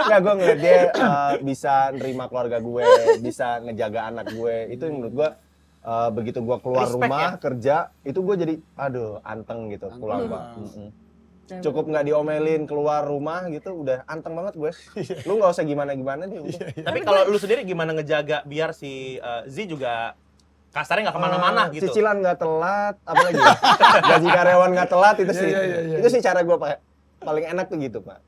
Enggak, gue ngeliat dia uh, bisa nerima keluarga gue, bisa ngejaga anak gue. Itu yang menurut gue uh, begitu gue keluar Respect, rumah ya? kerja, itu gue jadi aduh anteng gitu anteng. pulang gue. -hmm. Cukup nggak diomelin keluar rumah gitu, udah anteng banget gue. Lu nggak usah gimana gimana deh. Tapi kalau lu sendiri gimana ngejaga biar si uh, Z juga kasarnya nggak kemana-mana uh, gitu. Cicilan nggak telat, lagi? Ya? gaji karyawan nggak telat itu iya, sih. Yeah, yeah, yeah, yeah. Itu sih cara gue pak paling enak tuh gitu pak.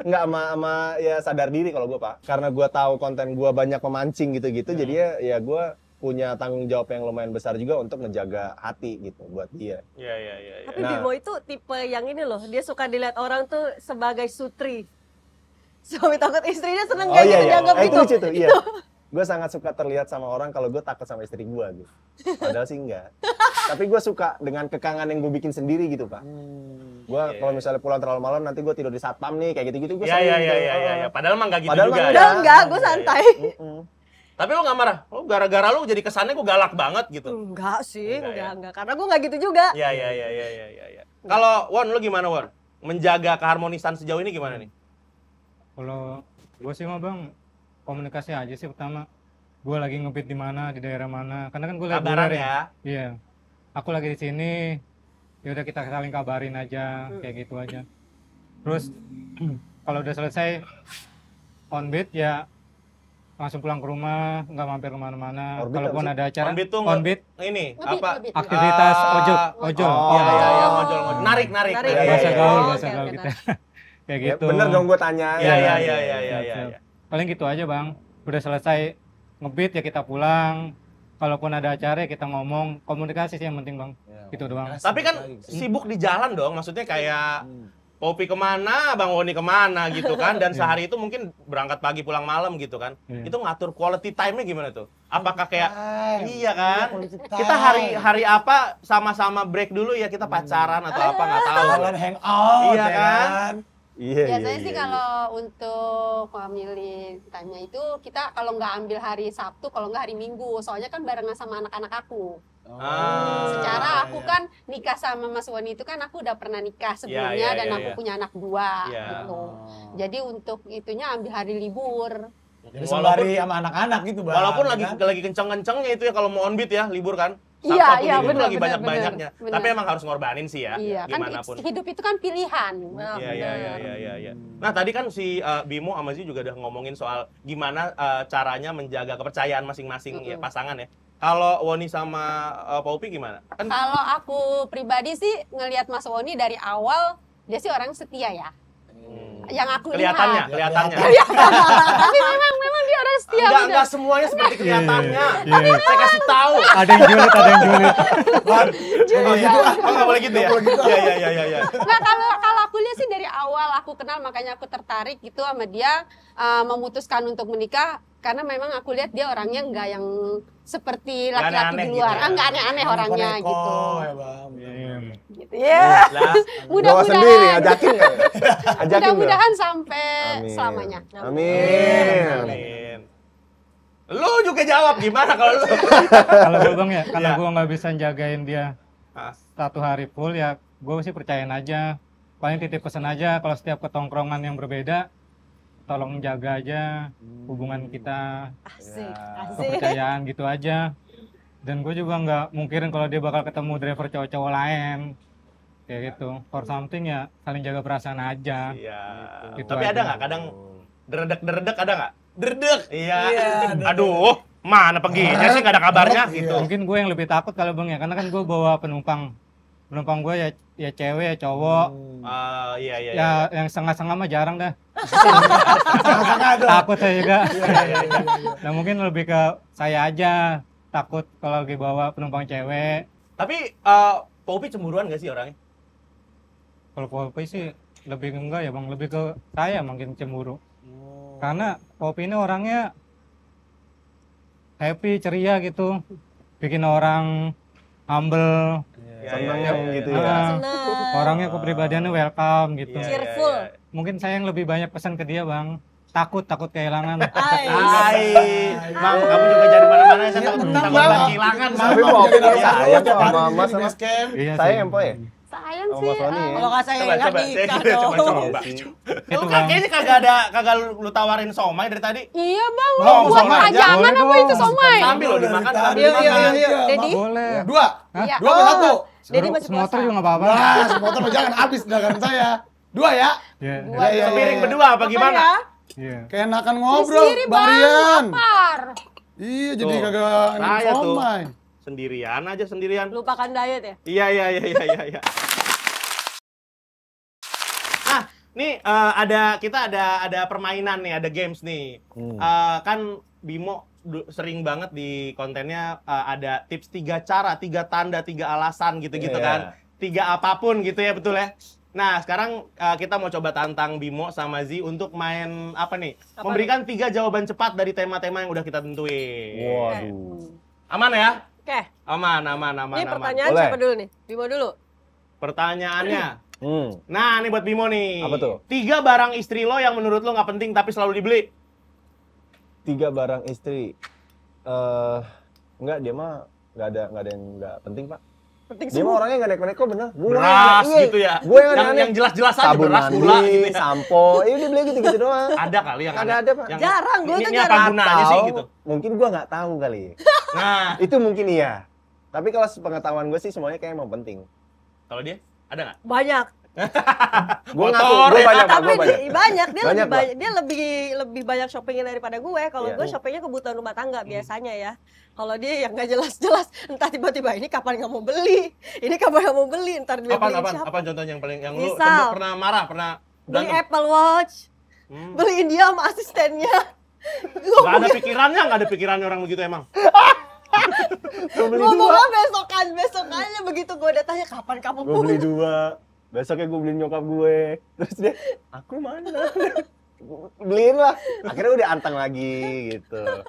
nggak sama, sama ya sadar diri kalau gue pak, karena gue tahu konten gue banyak memancing gitu-gitu, hmm. jadi ya, ya gue punya tanggung jawab yang lumayan besar juga untuk menjaga hati gitu buat dia. Iya iya iya. Ya. Tapi nah, Bimo itu tipe yang ini loh, dia suka dilihat orang tuh sebagai sutri. Suami takut istrinya seneng oh, kayak iya, gitu iya. dianggap eh, gitu. Itu lucu tuh, iya gue sangat suka terlihat sama orang kalau gue takut sama istri gue gitu. Padahal sih enggak. Tapi gue suka dengan kekangan yang gue bikin sendiri gitu pak. Hmm, gue yeah. kalau misalnya pulang terlalu malam nanti gue tidur di satpam nih kayak gitu-gitu gue. Iya iya, gitu. iya iya iya iya. Padahal emang gak gitu Padahal juga. Ya. Padahal ya. gue iya, santai. Mm -mm. Tapi lo gak marah? Lo oh, gara-gara lo jadi kesannya gue galak banget gitu. Enggak sih, enggak, enggak. Ya. enggak. Karena gue gak gitu juga. Iya, iya, iya, iya, iya. Ya, ya. Kalau Won, lo gimana Won? Menjaga keharmonisan sejauh ini gimana nih? Kalau gue sih mah bang, komunikasi aja sih pertama gue lagi ngebit di mana di daerah mana karena kan gue lagi ya iya aku lagi di sini ya udah kita saling kabarin aja hmm. kayak gitu aja terus kalau udah selesai on beat ya langsung pulang ke rumah nggak mampir kemana-mana kalaupun ada acara on beat tuh on beat ini apa aktivitas ojol ah, ojol oh, ya, ya, ya, ojol ojol narik narik, narik. Oh, gitu. Ya, bahasa gaul bahasa gaul gitu kayak gitu bener dong gue tanya ya ya ya ya ya, ya, ya paling gitu aja bang udah selesai ngebit ya kita pulang kalaupun ada acara ya kita ngomong komunikasi sih yang penting bang ya, gitu doang tapi kan sibuk di jalan dong maksudnya kayak hmm. Popi kemana, Bang Woni kemana gitu kan, dan ya. sehari itu mungkin berangkat pagi pulang malam gitu kan. Yeah. Itu ngatur quality time-nya gimana tuh? Apakah kayak time. iya kan? Yeah, kita hari hari apa sama-sama break dulu ya kita pacaran atau apa nggak tahu. Iya ya kan hang out iya kan? Iya, iya. Biasanya iya, sih yeah, kalau iya. untuk untuk milih timenya itu kita kalau nggak ambil hari Sabtu, kalau nggak hari Minggu, soalnya kan barengan sama anak-anak aku. Oh. Ah, Secara aku yeah. kan nikah sama Mas Wani itu kan aku udah pernah nikah iya, sebelumnya yeah, yeah, dan yeah, aku yeah. punya anak dua yeah. gitu. Oh. Jadi untuk itunya ambil hari libur. Jadi walaupun, sama anak-anak gitu, Bang. Walaupun lagi kan? lagi kenceng-kencengnya itu ya kalau mau on beat ya, libur kan iya, iya, bener, lagi banyak banyaknya. Tapi emang harus ngorbanin sih ya. Iya, gimana kan pun. hidup itu kan pilihan. Iya, iya, iya, iya, iya. Nah tadi kan si uh, Bimo sama Zi juga udah ngomongin soal gimana uh, caranya menjaga kepercayaan masing-masing mm -hmm. ya pasangan ya. Kalau Woni sama uh, Paupi gimana? Kan... Kalau aku pribadi sih ngelihat Mas Woni dari awal dia sih orang setia ya yang aku kelihatannya, lihat. Kelihatannya, kelihatannya. Tapi memang memang dia orang setia. Enggak, enggak semuanya seperti kelihatannya. Yeah, yeah. Saya kasih tahu. Ada yang julid, ada yang julid. Oh, gitu. Oh, enggak boleh gitu ya. Gitu. Iya, iya, iya, iya. Enggak iya. kalau aku lihat sih dari awal aku kenal makanya aku tertarik gitu sama dia uh, memutuskan untuk menikah karena memang aku lihat dia orangnya nggak yang seperti laki-laki di luar, gitu. Ya. Ah, nggak aneh-aneh orangnya Koneko, gitu. Ya, iya. Gitu ya. Yeah. Iya, Mudah-mudahan. Mudah-mudahan sampai Amin. selamanya. Amin. Amin. Amin. Lu juga jawab gimana kalau lu? kalau gue bang ya, karena yeah. gue nggak bisa jagain dia satu hari full ya, gue sih percayain aja paling titip pesan aja kalau setiap ketongkrongan yang berbeda tolong jaga aja hubungan hmm. kita asik, ya, kepercayaan gitu aja dan gue juga nggak mungkin kalau dia bakal ketemu driver cowok-cowok lain kayak gitu for something ya saling jaga perasaan aja iya. gitu tapi aja. ada nggak kadang deredek deredek ada nggak deredek iya, iya aduh mana pergi sih nggak ada kabarnya iya, gitu mungkin gue yang lebih takut kalau bang ya karena kan gue bawa penumpang penumpang gue ya ya cewek ya cowok hmm. uh, iya, iya, ya iya. yang setengah-setengah mah jarang dah setengah-setengah takut saya juga iya, iya, iya, iya, nah mungkin lebih ke saya aja takut kalau lagi bawa penumpang cewek tapi uh, eh, Popi cemburuan gak sih orangnya kalau Popi sih lebih enggak ya bang lebih ke saya mungkin cemburu oh. karena Popi ini orangnya happy ceria gitu bikin orang humble Iya, iya, gitu iya, ya, senangnya ya, gitu ya. Orangnya kepribadiannya welcome gitu. Yeah, yeah, yeah. Mungkin saya yang lebih banyak pesan ke dia, Bang takut takut kehilangan. Hai. Bang, kamu juga jangan mana-mana saya takut takut kehilangan. Tapi mau saya sama Mas sama Saya yang ya. Sayang sih. Ah. Kalau nggak saya coba, ingat coba, coba, saya coba, coba, coba. Itu kan kayaknya kagak ada kagak lu tawarin somai dari tadi. Iya bang, lu buat pajangan apa itu somai? Ambil lo dimakan. Iya iya iya. Jadi dua, dua satu. Jadi oh, masih motor juga nggak apa-apa. Wah, motor jangan habis dagangan saya. Dua ya? Iya. Yeah. Sepiring iya, iya, iya, berdua apa gimana? Ya? Iya. Keenakan ngobrol, Barian. Iya, jadi kagak somai sendirian aja sendirian. Lupakan diet ya? Iya iya iya iya iya. iya. nah, nih eh, uh, ada kita ada ada permainan nih, ada games nih. Hmm. Uh, kan Bimo sering banget di kontennya uh, ada tips tiga cara, tiga tanda, tiga alasan gitu-gitu yeah. kan. Tiga apapun gitu ya betul ya. Nah, sekarang uh, kita mau coba tantang Bimo sama Zi untuk main apa nih? Apa Memberikan nih? tiga jawaban cepat dari tema-tema yang udah kita tentuin. Waduh. Aman ya? Oke. Aman, aman, aman. Ini pertanyaan aman. siapa dulu nih? Bimo dulu. Pertanyaannya. Hmm. Nah, ini buat Bimo nih. Apa tuh? Tiga barang istri lo yang menurut lo nggak penting tapi selalu dibeli. Tiga barang istri. Eh, uh, enggak dia mah nggak ada nggak ada yang nggak penting pak penting semua. Dia mah orangnya nggak neko-neko bener. Gula, beras iya. gitu ya. Gue yang, yang, yang jelas-jelas aja Sabun beras, gula gitu ya. Sampo, ini dia beli gitu-gitu doang. Ada kali yang ada. Ada, jarang, gue tuh jarang. Ini apa sih gitu? Mungkin gue nggak tahu kali. Nah. Itu mungkin iya. Tapi kalau pengetahuan gue sih semuanya kayak emang penting. Kalau dia? Ada nggak? Banyak gue ngaku, gue banyak, banyak tapi banyak. Dia, banyak, dia banyak lebih banyak, dia lebih lebih banyak shoppingnya daripada gue. Kalau yeah. gue shoppingnya kebutuhan rumah tangga hmm. biasanya ya. Kalau dia yang nggak jelas-jelas, entah tiba-tiba ini kapan nggak mau beli, ini kapan nggak mau beli, entar dia apa, beli apa, siapa. contoh yang paling yang Misal, lu pernah marah, pernah beli berantem. Apple Watch, hmm. beliin dia sama asistennya. Gak ada pikirannya, gak ada pikirannya orang begitu emang. mau besokan, besokannya begitu gue udah tanya kapan kamu beli dua besoknya gue beliin nyokap gue terus dia aku mana beliin lah akhirnya udah anteng lagi gitu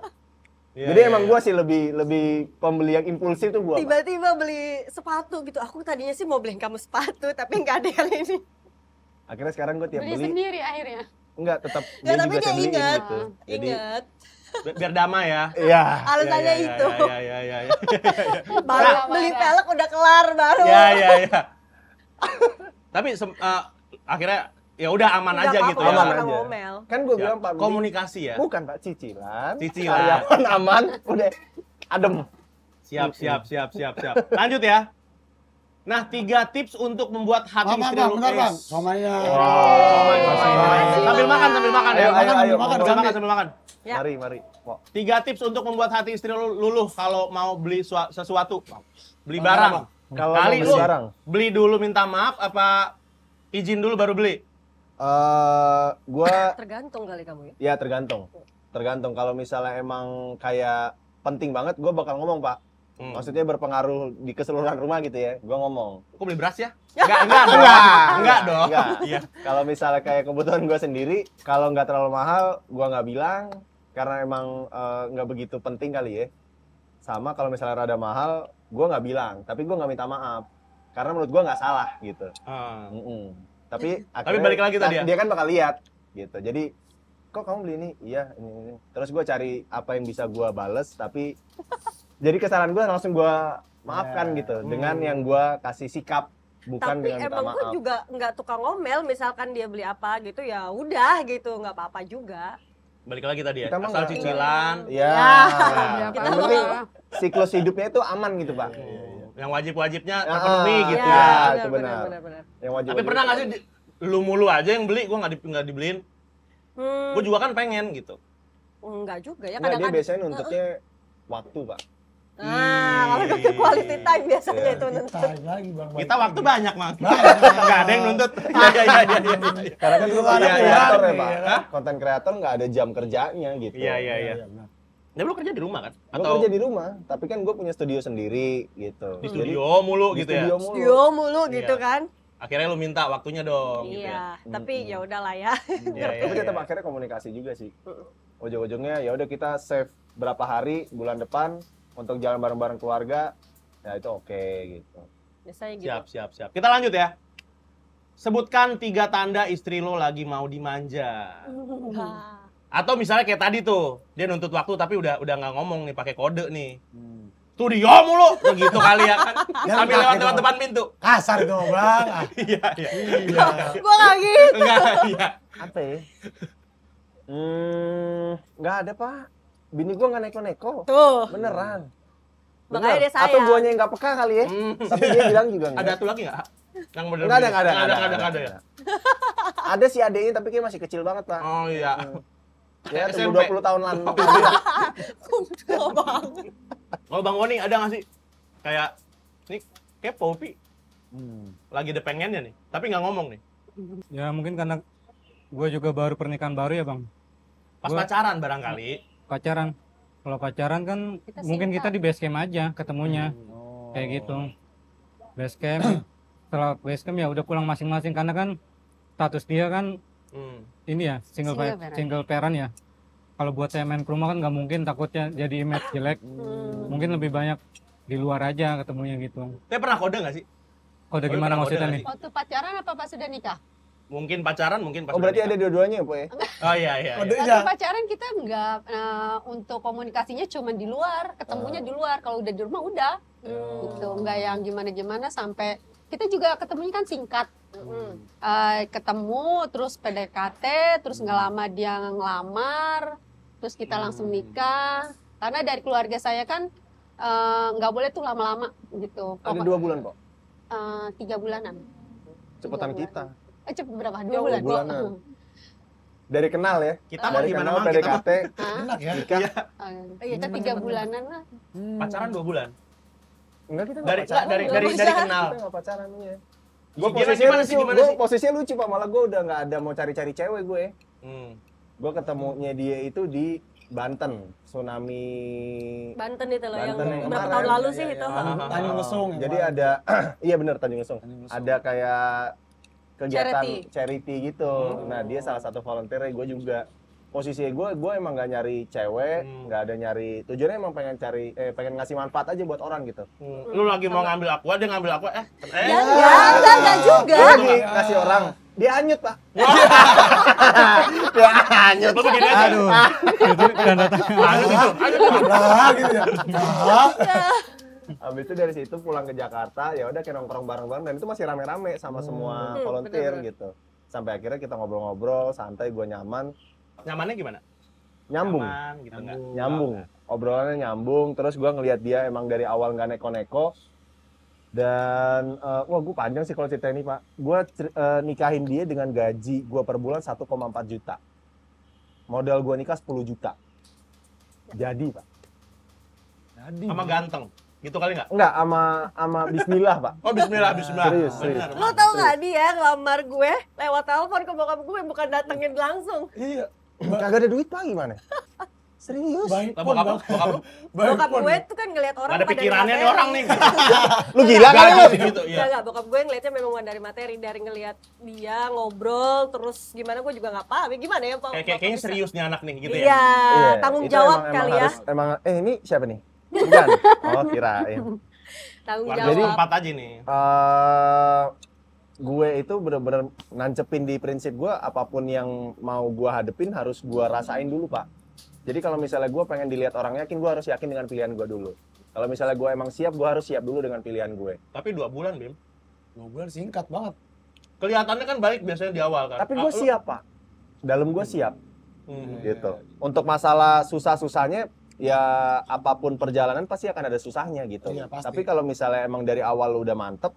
Yeah, Jadi yeah, emang iya. gue sih lebih lebih pembeli yang impulsif tuh gue. Tiba-tiba beli sepatu gitu. Aku tadinya sih mau beliin kamu sepatu, tapi nggak ada yang ini. Akhirnya sekarang gue tiap beli. Beli sendiri akhirnya. Enggak, tetap enggak tapi juga dia ingat. gitu. Jadi, ingat. biar damai ya. Iya. Alasannya iya, iya, itu. Iya, iya, iya. iya baru beli pelek udah kelar baru. Iya, iya, iya. Tapi uh, akhirnya ya udah aman Tidak aja apa, gitu ya. aman ya. Aman aja. Kan gue bilang Pak komunikasi ya. Bukan Pak cicilan. Cicilan. Karyawan aman, udah adem. Siap, siap, siap, siap, siap. Lanjut ya. Nah, tiga tips untuk membuat hati istri bang, lu bentar, bang. Sambil makan, sambil makan ya. Ayo, ayo, makan, sambil makan, sambil makan. Ya. Mari, mari. Tiga tips untuk membuat hati istri lu luluh kalau mau beli sesuatu. Beli barang. Kalau kali lu sekarang. beli dulu minta maaf apa izin dulu baru beli? Eh, uh, gua tergantung kali kamu ya. Iya, tergantung. Tergantung kalau misalnya emang kayak penting banget gua bakal ngomong, Pak. Hmm. Maksudnya berpengaruh di keseluruhan rumah gitu ya. Gua ngomong. Kok beli beras ya? Enggak, enggak, enggak, enggak, enggak dong. Enggak. Iya. Kalau misalnya kayak kebutuhan gua sendiri, kalau nggak terlalu mahal, gua nggak bilang karena emang eh, nggak uh, begitu penting kali ya. Sama kalau misalnya rada mahal, gue nggak bilang tapi gue nggak minta maaf karena menurut gue nggak salah gitu uh. Mm -mm. tapi akhirnya, tapi balik lagi tadi ya? dia kan bakal lihat gitu jadi kok kamu beli ini iya ini, ini. terus gue cari apa yang bisa gue bales tapi jadi kesalahan gue langsung gue maafkan yeah. gitu hmm. dengan yang gue kasih sikap bukan tapi dengan emang gue juga nggak tukang ngomel misalkan dia beli apa gitu ya udah gitu nggak apa-apa juga balik lagi tadi ya kita asal cicilan ya, ya. ya. Kita siklus hidupnya itu aman gitu pak iya, iya, iya. yang wajib wajibnya terpenuhi ah, gitu ya, ya itu benar. Benar, benar, benar yang wajib tapi pernah nggak sih lu mulu aja yang beli gua nggak di, gak dibeliin hmm. gua juga kan pengen gitu enggak juga ya kadang-kadang dia biasanya nuntutnya -uh. waktu pak Nah, kalau ke quality time biasanya yeah. itu nuntut. Lagi, bang, Kita waktu banyak, Mas. Enggak nah, nah, nah, ada yang nuntut. Iya, iya, iya, iya, iya. Karena kan lu iya, ada iya, kreator ya, Pak. Konten kreator nggak ada jam kerjanya gitu. Iya, iya, iya. Nah, lu kerja di rumah kan? Atau... Gue kerja di rumah, tapi kan gue punya studio sendiri gitu. Di studio Jadi, mulu di gitu ya? studio ya? Mulu. Studio mulu gitu kan? Akhirnya lu minta waktunya dong. Gitu iya, gitu ya. tapi mm -hmm. ya udahlah ya. Iya, tapi tetap akhirnya komunikasi juga sih. Ujung-ujungnya ya udah kita save berapa hari bulan depan untuk jalan bareng-bareng keluarga ya itu oke okay, gitu. Biasanya gitu. Siap, siap, siap. Kita lanjut ya. Sebutkan tiga tanda istri lo lagi mau dimanja. Atau misalnya kayak tadi tuh, dia nuntut waktu tapi udah udah nggak ngomong nih pakai kode nih. Hmm. Tuh diam mulu, begitu kali ya kan. Ya, Sambil lewat gitu. depan depan pintu. Kasar dong, Bang. iya, iya. Iya. Gua enggak gitu. Enggak, iya. Apa ya? Hmm, enggak ada, Pak bini gue nggak neko-neko tuh beneran Makanya dia sayang. Atau gue yang gak peka kali ya. Hmm. Tapi dia bilang juga enggak. Ada tuh lagi nggak? Yang -bener. Nggak ada, nggak ada. Nggak ada, nggak ada, ada, ya. Ada si adeknya tapi kayak masih kecil banget, Pak. Oh iya. Hmm. Ya, SMP. dua puluh tahun lalu. Tua iya. banget. Oh, Bang Woni ada nggak sih? Kayak, ini kayak Popi. Hmm. Lagi pengennya nih, tapi nggak ngomong nih. Ya mungkin karena gue juga baru pernikahan baru ya Bang. Pas gua... pacaran barangkali pacaran kalau pacaran kan kita mungkin kita di base camp aja ketemunya hmm, oh. kayak gitu base camp setelah base camp ya udah pulang masing-masing karena kan status dia kan hmm. ini ya single single, parent. single parent ya kalau buat saya main ke rumah kan nggak mungkin takutnya jadi image jelek hmm. mungkin lebih banyak di luar aja ketemunya gitu tapi pernah kode nggak sih kode gimana maksudnya nih waktu pacaran apa pas sudah nikah Mungkin pacaran, mungkin pas. Oh berarti ada dua-duanya ya, Bu ya? oh iya iya. Waktu iya. pacaran kita enggak uh, eh, untuk komunikasinya cuma di luar, ketemunya uh. di luar. Kalau udah di rumah udah. Uh. Gitu, enggak yang gimana-gimana sampai kita juga ketemunya kan singkat. Uh. Uh, ketemu terus PDKT, terus enggak hmm. lama dia ngelamar, terus kita hmm. langsung nikah. Karena dari keluarga saya kan eh, nggak uh, boleh tuh lama-lama gitu. Ada dua bulan kok? Uh, tiga bulanan. Cepetan kita eh cepet berapa dua bulan bulanan oh. dari kenal ya kita dari gimana kenal PDKT enak ya nikah iya. oh, iya tapi tiga bulanan lah hmm. pacaran dua bulan enggak kita dari dari dari dari kenal pacaran ya gue posisinya lucu gue posisinya lucu pak malah gue udah nggak ada mau cari-cari cewek gue ya. hmm. gue ketemunya dia itu di Banten tsunami Banten itu loh Banten yang, yang berapa tahun lalu ya, sih ya, itu ya, Tanjung Lesung jadi ada iya benar Tanjung Lesung ada kayak kegiatan charity, charity gitu. Oh. Nah dia oh. salah satu volunteer gue juga. Posisi gue, gue emang gak nyari cewek, hmm. nggak hmm. ada nyari tujuannya emang pengen cari, eh, pengen ngasih manfaat aja buat orang gitu. Hmm. Lu lagi mau ngambil aku, dia ngambil aku, eh, eh. Ya, ya, enggak, enggak, juga. Lu lagi ngasih orang, dia anyut pak. dia anyut. Lu begini aja. Aduh. Itu tanda tangan. Anyut itu, anyut gitu. gitu ya habis itu dari situ pulang ke Jakarta ya udah kayak nongkrong bareng-bareng dan itu masih rame-rame sama hmm. semua hmm, volunteer bener -bener. gitu sampai akhirnya kita ngobrol-ngobrol santai gue nyaman nyamannya gimana nyambung Nyaman, gitu, nyambung, nyambung. Enggak. obrolannya nyambung terus gue ngelihat dia emang dari awal nggak neko-neko dan uh, wah gue panjang sih kalau cerita ini pak gue uh, eh, nikahin dia dengan gaji gue per bulan 1,4 juta modal gue nikah 10 juta jadi pak jadi sama ganteng gitu kali nggak? Nggak, sama sama Bismillah pak. Oh Bismillah, Bismillah. Serius, serius. Lo tau nggak dia ngelamar gue lewat telepon ke bokap gue bukan datengin langsung. Iya. Kagak ada duit pak gimana? Serius? Baik, lah, bokap, bokap, bokap, gue tuh kan ngelihat orang ada pikirannya nih orang nih. lu gila kan lu? Gitu, iya. Gak, bokap gue ngelihatnya memang dari materi, dari ngelihat dia ngobrol terus gimana gue juga nggak paham. Gimana ya, Pak? kayaknya serius nih anak nih gitu ya. Iya, iya tanggung jawab kali ya. emang eh ini siapa nih? Bukan. Oh, kirain. Tanggung jawab. Jadi empat aja nih. Uh, gue itu bener-bener nancepin di prinsip gue apapun yang mau gue hadepin harus gue rasain dulu pak jadi kalau misalnya gue pengen dilihat orang yakin gue harus yakin dengan pilihan gue dulu kalau misalnya gue emang siap gue harus siap dulu dengan pilihan gue tapi dua bulan bim dua bulan singkat banget kelihatannya kan baik biasanya di awal kan tapi ah, gue ah, siap pak dalam gue siap hmm. gitu untuk masalah susah susahnya ya apapun perjalanan pasti akan ada susahnya gitu. Iya, pasti. Tapi kalau misalnya emang dari awal udah mantep,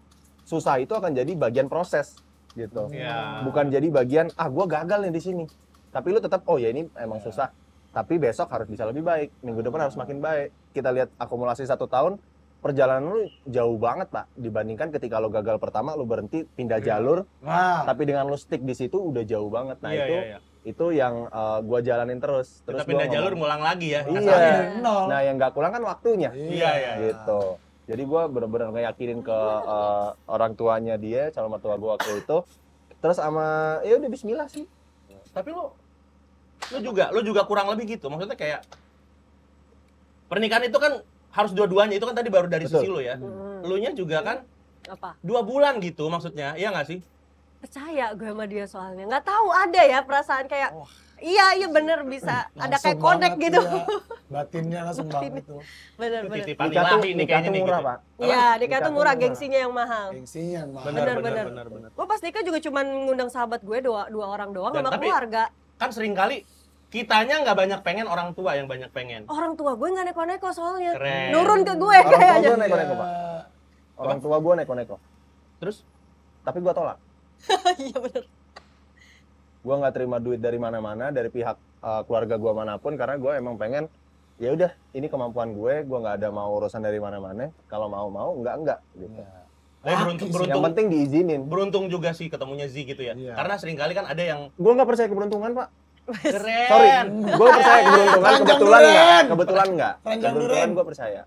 susah itu akan jadi bagian proses gitu. Yeah. Bukan jadi bagian ah gua gagal nih di sini. Tapi lu tetap oh ya ini emang yeah. susah. Tapi besok harus bisa lebih baik. Minggu depan harus makin baik. Kita lihat akumulasi satu tahun perjalanan lu jauh banget pak dibandingkan ketika lo gagal pertama lo berhenti pindah yeah. jalur. Nah. Tapi dengan lo stick di situ udah jauh banget. Nah yeah, itu. Yeah, yeah itu yang uh, gua jalanin terus. terus Kita pindah jalur ngulang lagi ya. Iya. Nah, nah yang nggak kurang kan waktunya. Iya, iya. iya. Gitu. Jadi gua bener-bener ngeyakinin ke uh, orang tuanya dia, calon mertua gua waktu itu. Terus sama ya udah bismillah sih. Tapi lo lo juga lo juga kurang lebih gitu. Maksudnya kayak pernikahan itu kan harus dua-duanya itu kan tadi baru dari Betul. sisi lo ya. Hmm. Lo nya juga kan apa? Dua bulan gitu maksudnya. Iya nggak sih? percaya gue sama dia soalnya nggak tahu ada ya perasaan kayak oh. iya iya bener bisa ada kayak connect iya. gitu ya. batinnya langsung batin. banget tuh bener bener nikah tuh nikah gitu. iya, tuh murah pak ya nikah tuh murah gengsinya yang mahal gengsinya yang mahal bener bener, bener, bener. gue pas nikah juga cuma ngundang sahabat gue dua dua orang doang sama keluarga kan sering kali kitanya nggak banyak pengen orang tua yang banyak pengen orang tua gue nggak neko-neko soalnya Keren. nurun ke gue orang kayaknya tua gue neko-neko pak iya. orang tua gue neko-neko terus tapi gue tolak iya bener gue nggak terima duit dari mana-mana dari pihak uh, keluarga gue manapun karena gue emang pengen ya udah ini kemampuan gue gue nggak ada mau urusan dari mana-mana kalau mau mau nggak nggak gitu ya. Tapi beruntung, beruntung, yang penting diizinin. Beruntung juga sih ketemunya Z gitu ya. Iya. Karena Karena kali kan ada yang Gue nggak percaya keberuntungan, Pak. Keren. Sorry, gue percaya keberuntungan kebetulan nggak, kebetulan nggak. Kebetulan gue percaya.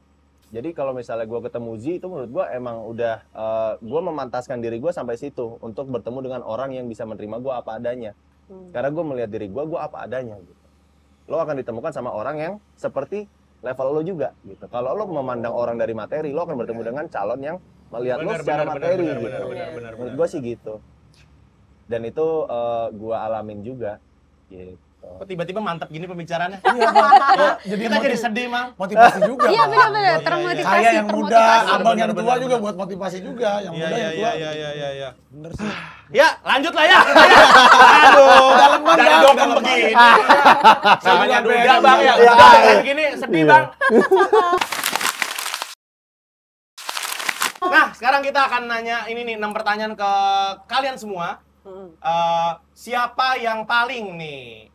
Jadi kalau misalnya gue ketemu Z itu menurut gue emang udah uh, eh, gue memantaskan diri gue sampai situ untuk bertemu dengan orang yang bisa menerima gue apa adanya. Hmm. Karena gue melihat diri gue, gue apa adanya. Gitu. Lo akan ditemukan sama orang yang seperti level lo juga gitu. Kalau lo memandang orang dari materi, lo akan iya. bertemu dengan calon yang melihat benar, lo secara benar, materi. Benar, gitu. benar, benar, benar, Menurut gue sih gitu. Dan itu uh, eh, gue alamin juga. Gitu. Kok tiba-tiba mantap gini pembicaranya? Iya, jadi kita jadi iya, sedih, Mang. Iya, motivasi juga. Iya, benar-benar. Iya, termotivasi. Saya yang muda, abang yang tua juga buat motivasi juga, yang muda yang tua. Iya, iya, iya, iya. Bener sih. Ya, lanjut lah ya. Aduh, daleman dari dokem begini. Semuanya duda, Bang ya. Kayak gini sedih, Bang. Nah, sekarang kita akan nanya ini nih enam pertanyaan ke kalian semua. Uh, siapa yang paling nih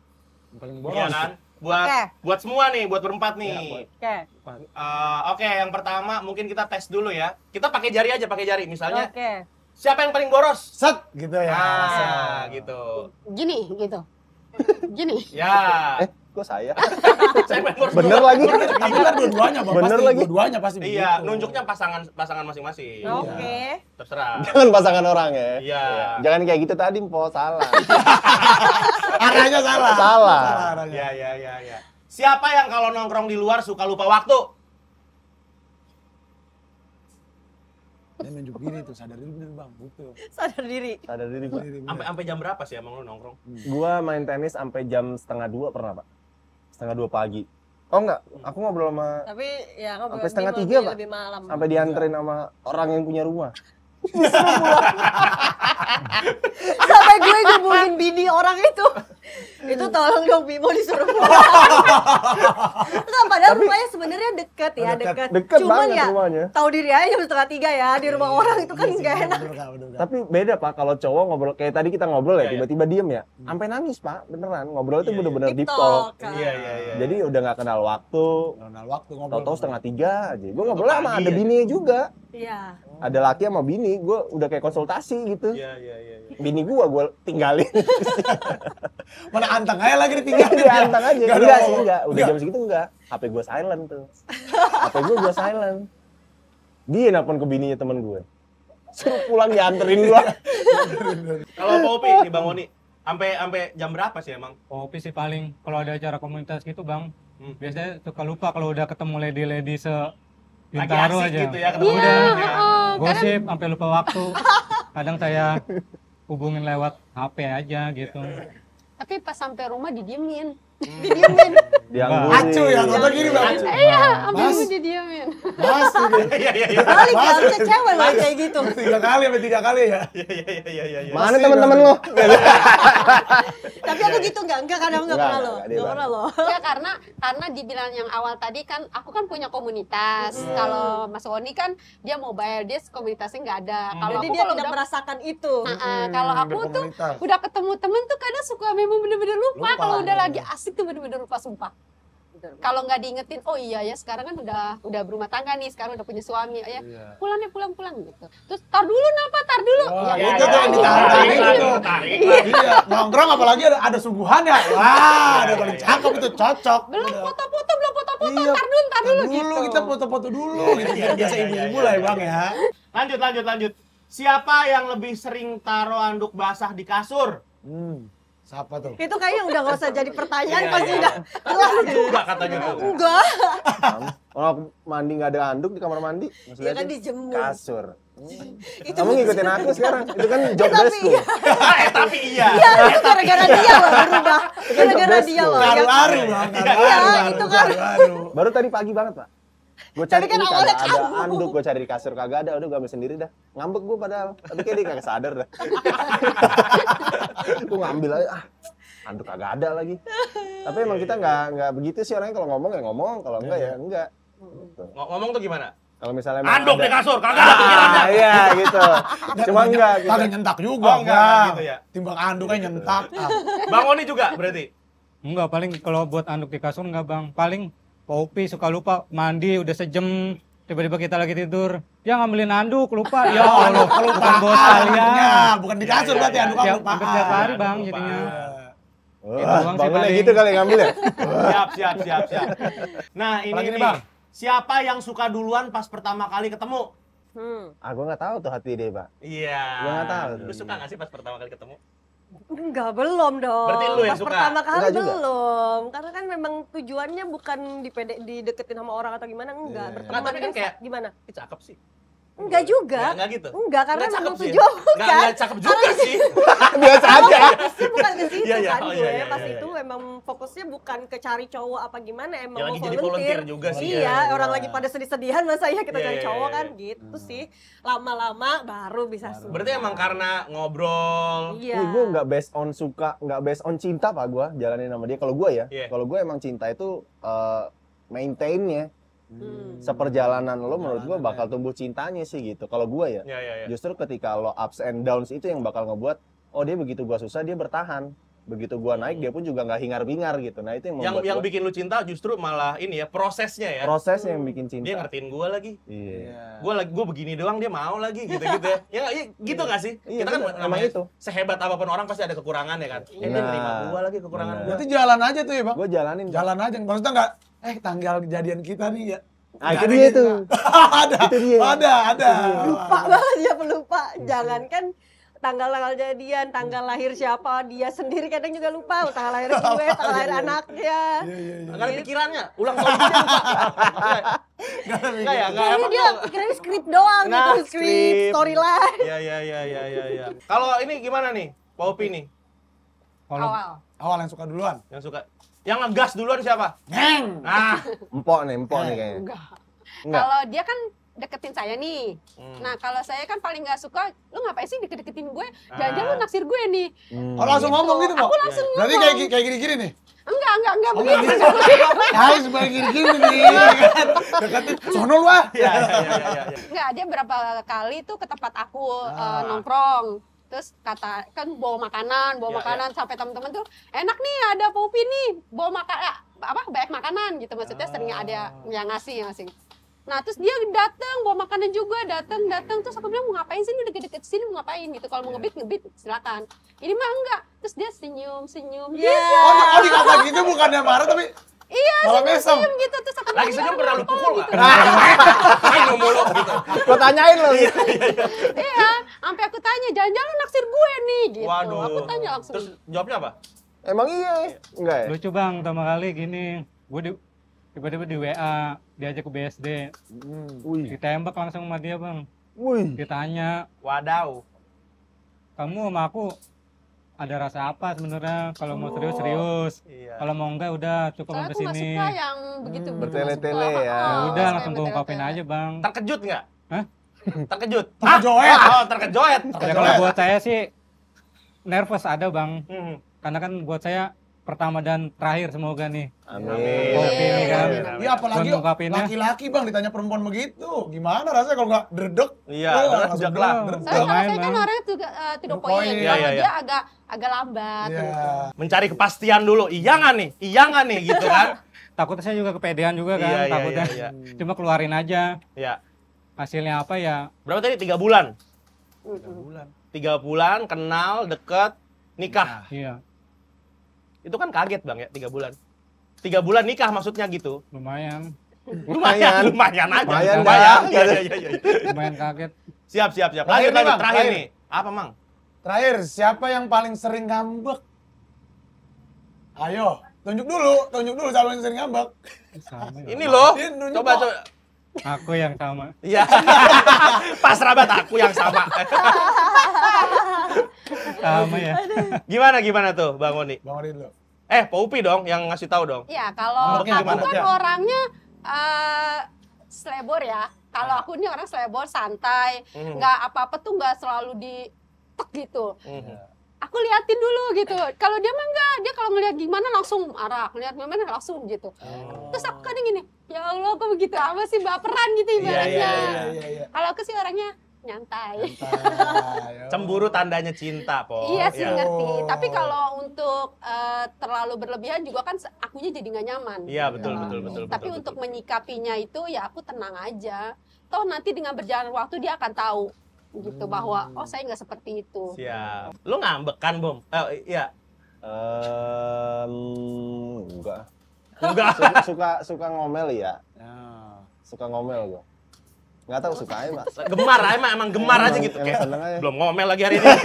paling boros. Iya kan? Buat okay. buat semua nih, buat berempat nih. Iya, oke. Okay. Uh, eh, Oke, okay, yang pertama mungkin kita tes dulu ya. Kita pakai jari aja, pakai jari. Misalnya okay. siapa yang paling boros? Set gitu ya. Ah, gitu. Gini gitu. Gini. ya. Eh kok saya? bener lagi. Tapi kan dua-duanya, Bener lagi. Dua-duanya pasti. Iya, nunjuknya pasangan pasangan masing-masing. Oke. Iya. Terserah. Jangan pasangan orang ya. Iya. Jangan kayak gitu tadi, Po, salah. arahnya salah. Salah. Iya, iya, iya, iya. Siapa yang kalau nongkrong di luar suka lupa waktu? Dia nunjuk diri tuh, sadar diri bener bang, gitu. Sadar diri. Sadar diri gua. Sampai sampai jam berapa sih emang ya lu nongkrong? Hmm. Gua main tenis sampai jam setengah dua pernah pak setengah dua pagi oh enggak aku ngobrol sama tapi ya ngobrol sampai setengah tiga pak lebih malam. sampai dianterin sama orang yang punya rumah sampai gue ngubungin bini orang itu itu tolong dong Bimo disuruh pulang. Enggak, padahal Tapi, rumahnya sebenarnya dekat ya, dekat, deket. deket Cuman ya, rumahnya. tahu diri aja jam setengah tiga ya di rumah e, orang itu kan iya gak enak. Bener, bener, bener. Tapi beda pak, kalau cowok ngobrol kayak tadi kita ngobrol ya, iya, tiba-tiba diem ya, hmm. sampai nangis pak, beneran ngobrol itu bener-bener deep talk. Kan. Iya iya iya. Jadi udah nggak kenal waktu. kenal waktu ngobrol. Tahu-tahu setengah tiga aja. Gue ngobrol sama ada bini juga. Iya. Ada laki sama bini, gue udah kayak konsultasi gitu. Iya iya iya bini gua gua tinggalin. Mana anteng aja lagi ditinggalin. Iya, ya? anteng aja. Gak enggak iya sih, enggak. Udah jam segitu enggak. HP gua silent tuh. HP gua gua silent. Dia nelpon ke bininya teman gue. Suruh pulang dianterin gua. Kalau kopi nih Bang Oni, sampai sampai jam berapa sih emang? Kopi sih paling kalau ada acara komunitas gitu, Bang. Hmm. Biasanya suka lupa kalau udah ketemu lady-lady se Bintaro aja. gitu ya ketemu yeah, udah. Ya. Iya, oh, Gosip sampai lupa waktu. Kadang saya hubungin lewat HP aja gitu tapi pas sampai rumah didiemin didiemin diangguin acu ya atau gini bang acu iya abangmu didiemin mas gitu. iya iya iya, iya. balik harusnya cewek lah kayak gitu tiga kali sampai tiga kali ya iya iya iya, iya, iya mana teman-teman lo tapi aku gitu enggak enggak kadang enggak pernah lo enggak pernah lo ya karena karena dibilang yang awal tadi kan aku kan punya komunitas hmm. kalau Mas Oni kan dia bayar dia komunitasnya enggak ada hmm. kalau aku dia tidak merasakan itu hmm, kalau aku tuh udah ketemu temen tuh kadang suka memang bener-bener lupa kalau udah lagi asik itu bener-bener lupa sumpah kalau nggak diingetin oh iya ya sekarang kan udah udah berumah tangga nih sekarang udah punya suami ya iya. pulangnya pulang ya pulang pulang gitu terus tar dulu napa tar dulu oh, ya, iya, kan? itu tuh yang iya. ditarik tarik iya. nongkrong apalagi ada, ada sungguhan ya wah ada paling cakep itu cocok belum foto-foto belum foto-foto tar dulu tar dulu, dulu gitu. kita foto-foto dulu gitu biasa ibu-ibu lah ya bang ya lanjut lanjut lanjut siapa yang lebih sering taruh anduk basah di kasur hmm. Siapa tuh? Itu kayaknya udah gak usah jadi pertanyaan iya, pasti iya. udah Tapi kan juga katanya tuh. Enggak. Kan, kalau aku mandi gak ada handuk di kamar mandi, Iya kan dijemur. Kasur. Hmm. Kamu ngikutin aku sekarang, itu kan job iya. eh tapi iya. Iya, itu gara-gara dia loh berubah. Kan gara-gara dia loh. Karu-aru. Iya. iya, itu Baru tadi pagi banget, Pak gue cari kan ini kagak ada anduk gue cari di kasur kagak ada udah gue ambil sendiri dah ngambek gue padahal tapi kayak dia kagak sadar dah gue ngambil aja ah anduk kagak ada lagi tapi emang kita nggak nggak begitu sih orangnya kalau ngomong ya ngomong kalau enggak ya iya. enggak gitu. ngomong tuh gimana kalau misalnya anduk ada... di kasur kagak ada ah, iya gitu cuma enggak gitu. kagak nyentak juga oh, enggak, enggak gitu ya timbang anduknya gitu. nyentak bang Oni juga berarti enggak paling kalau buat anduk di kasur enggak bang paling Pak Upi suka lupa mandi udah sejam tiba-tiba kita lagi tidur dia ngambilin anduk lupa ya Allah bukan botol ya bukan di kasur berarti anduk ya, lupa setiap hari bang jadinya Wah, boleh gitu kali ngambil ya? siap, siap, siap, siap. Nah, ini nih, bang. siapa yang suka duluan pas pertama kali ketemu? Hmm. Ah, gue nggak tahu tuh hati dia, Pak. Iya. Gue nggak tahu. Lu suka nggak sih pas pertama kali ketemu? Enggak, belum dong. Berarti lu yang suka? pertama kali enggak belum. Karena kan memang tujuannya bukan di dideketin sama orang atau gimana, enggak. Yeah. Iya, iya. Berteman nah, tapi kan kayak, gimana? Ih, cakep sih. Enggak juga. Enggak, gitu. Enggak karena enggak memang tujuan enggak, kan. Enggak cakep juga karena sih. Biasa aja. Fokusnya bukan ke situ yeah, yeah. Iya, iya. Kan, oh, iya, iya, Pas iya, itu iya. emang fokusnya bukan ke cari cowok apa gimana, emang ya, mau volunteer. volunteer juga sih. Iya, orang lagi pada sedih-sedihan masa ya iya kita cari cowok kan gitu hmm. sih. Lama-lama baru bisa baru. suka. Berarti emang karena ngobrol. Iya. Ih, gue enggak based on suka, enggak based on cinta Pak gue jalanin sama dia. Kalau gue ya, yeah. kalau gue emang cinta itu uh, eh, maintainnya Hmm. Seperjalanan lo menurut gue bakal ya. tumbuh cintanya sih gitu. Kalau gue ya, ya, ya, ya, justru ketika lo ups and downs itu yang bakal ngebuat, oh dia begitu gue susah dia bertahan begitu gua naik hmm. dia pun juga nggak hingar-bingar gitu nah itu yang yang, yang gua... bikin lo cinta justru malah ini ya prosesnya ya proses hmm. yang bikin cinta dia ngertiin gua lagi iya yeah. gua lagi gua begini doang dia mau lagi gitu gitu ya ya, gitu iya. nggak sih yeah, kita kan namanya itu sehebat apapun orang pasti ada kekurangan ya kan nah, ya, dia nerima gua lagi kekurangan nah. gua berarti jalan aja tuh ya bang gua jalanin jalan aja maksudnya nggak eh tanggal kejadian kita nih ya Nah, itu dia itu. ada, itu dia. ada, ada. Lupa banget ya pelupa. Jangankan tanggal-tanggal jadian, tanggal lahir siapa, dia sendiri kadang juga lupa oh, tanggal lahir gue, tanggal lahir iya, iya. anaknya. Enggak iya, ada pikirannya, ulang tahun dia lupa. Enggak ya, dia pikirannya skrip doang nah, gitu, skrip, storyline. Iya, iya, iya, iya, iya, Ya, Kalau ini gimana nih? Popi nih. Awal. Awal yang suka duluan. Yang suka yang ngegas duluan siapa? Neng. ah, empok nih, empok nih eh, kayaknya. Enggak. Enggak. Kalau dia kan deketin saya nih. Hmm. Nah, kalau saya kan paling nggak suka, lu ngapain sih deket-deketin gue? Ah. Jangan-jangan lu naksir gue nih. Hmm. Oh, langsung gitu. ngomong gitu, Mbak? Aku langsung iya. ngomong. Berarti kayak kayak gini-gini nih. Enggak, enggak, enggak oh, begitu. Harus kayak gini-gini nih. Ya kan? Deketin sono lu ah. Iya iya, iya, iya, iya, Enggak, dia berapa kali tuh ke tempat aku nah. uh, nongkrong terus kata kan bawa makanan bawa ya, makanan ya. sampai teman-teman tuh enak nih ada Popi nih bawa makan eh, apa banyak makanan gitu maksudnya sering ah. ada yang ngasih yang ngasih Nah terus dia datang bawa makanan juga datang datang terus aku bilang mau ngapain sih ini udah deket sini mau ngapain gitu kalau mau iya. ngebit ngebit silakan ini mah enggak terus dia senyum senyum yeah. Iya. Gitu. oh, oh dikata gitu bukannya marah tapi Iya, sih, mesem. gitu terus aku lagi senyum pernah lu pukul enggak? Minum mulu gitu. Gua tanyain lu. Iya, iya. iya. iya sampai aku tanya, jangan-jangan lu naksir gue nih gitu. Waduh. Aku tanya langsung. Terus jawabnya apa? Emang iya? Enggak ya? Lucu bang, pertama kali gini, gue di tiba-tiba di WA diajak ke BSD hmm. ditembak langsung sama dia bang Wih. ditanya Wadau, kamu sama aku ada rasa apa sebenarnya kalau mau serius oh, serius iya. kalau mau enggak udah cukup sampai sini yang begitu hmm, bertele-tele ya, oh, udah langsung gue ungkapin aja bang terkejut nggak Hah? terkejut terkejut ah, oh, terkejut Ya, kalau buat saya sih nervous ada bang hmm. karena kan buat saya pertama dan terakhir semoga nih. Amin. Kopi ini kan. Iya apalagi laki-laki bang ditanya perempuan begitu, gimana rasanya kalau nggak dredek? Iya. Dredek iya, lah. saya kan, kan orangnya juga tidak poin, kalau dia iya. agak agak lambat. Iya. Mencari kepastian dulu, iya nggak nih, iya nggak nih gitu kan. Takutnya saya juga kepedean juga kan, iya, takutnya. Cuma keluarin aja. Iya. Hasilnya apa ya? Berapa tadi? Tiga bulan. Tiga bulan. Tiga bulan, kenal, deket, nikah. Iya. Itu kan kaget bang ya tiga bulan. Tiga bulan nikah maksudnya gitu. Lumayan. Lumayan, lumayan aja. Lumayan, lumayan. Ya, ya, ya, ya. lumayan kaget. Siap, siap, siap. terakhir, terakhir, lanjut. Terakhir, terakhir nih. Apa, Mang? Terakhir, siapa yang paling sering ngambek? Ayo, tunjuk dulu, tunjuk dulu siapa yang sering ngambek. Sama, ya. Ini loh. Ini, coba, coba. Aku yang sama. Iya. Pas rabat aku yang sama. Sama ya. Gimana gimana tuh Bang Oni? Bang Oni dulu. Eh, Pak Upi dong yang ngasih tahu dong. Iya, kalau aku kan ya. orangnya uh, selebor ya. Kalau ah. aku ini orang selebor, santai, hmm. nggak mm -hmm. apa-apa tuh nggak selalu di tek gitu. Mm -hmm. Iya. Aku liatin dulu gitu. Kalau dia mah enggak, dia kalau ngeliat gimana langsung marah, ngeliat gimana ya langsung gitu. Oh. Terus aku kadang gini, ya Allah kok begitu apa sih baperan gitu iya, iya, ibaratnya. Yeah, yeah, yeah, yeah, yeah. Kalau aku sih orangnya nyantai. nyantai oh. Cemburu tandanya cinta, po. Iya sih ya. ngerti. Oh. Tapi kalau untuk uh, terlalu berlebihan juga kan akunya jadi nggak nyaman. Iya betul, betul betul betul. Tapi betul, untuk betul. menyikapinya itu ya aku tenang aja. Toh nanti dengan berjalan waktu dia akan tahu gitu hmm. bahwa oh saya nggak seperti itu. Iya. Lu ngambek kan, Bom? Eh iya. Um, enggak. Enggak. suka suka ngomel ya? ya. Suka ngomel gua Enggak tahu suka aja Mas. Gemar aja emang, emang gemar iya, aja gitu. Kayak, belum ngomel lagi hari ini. oh,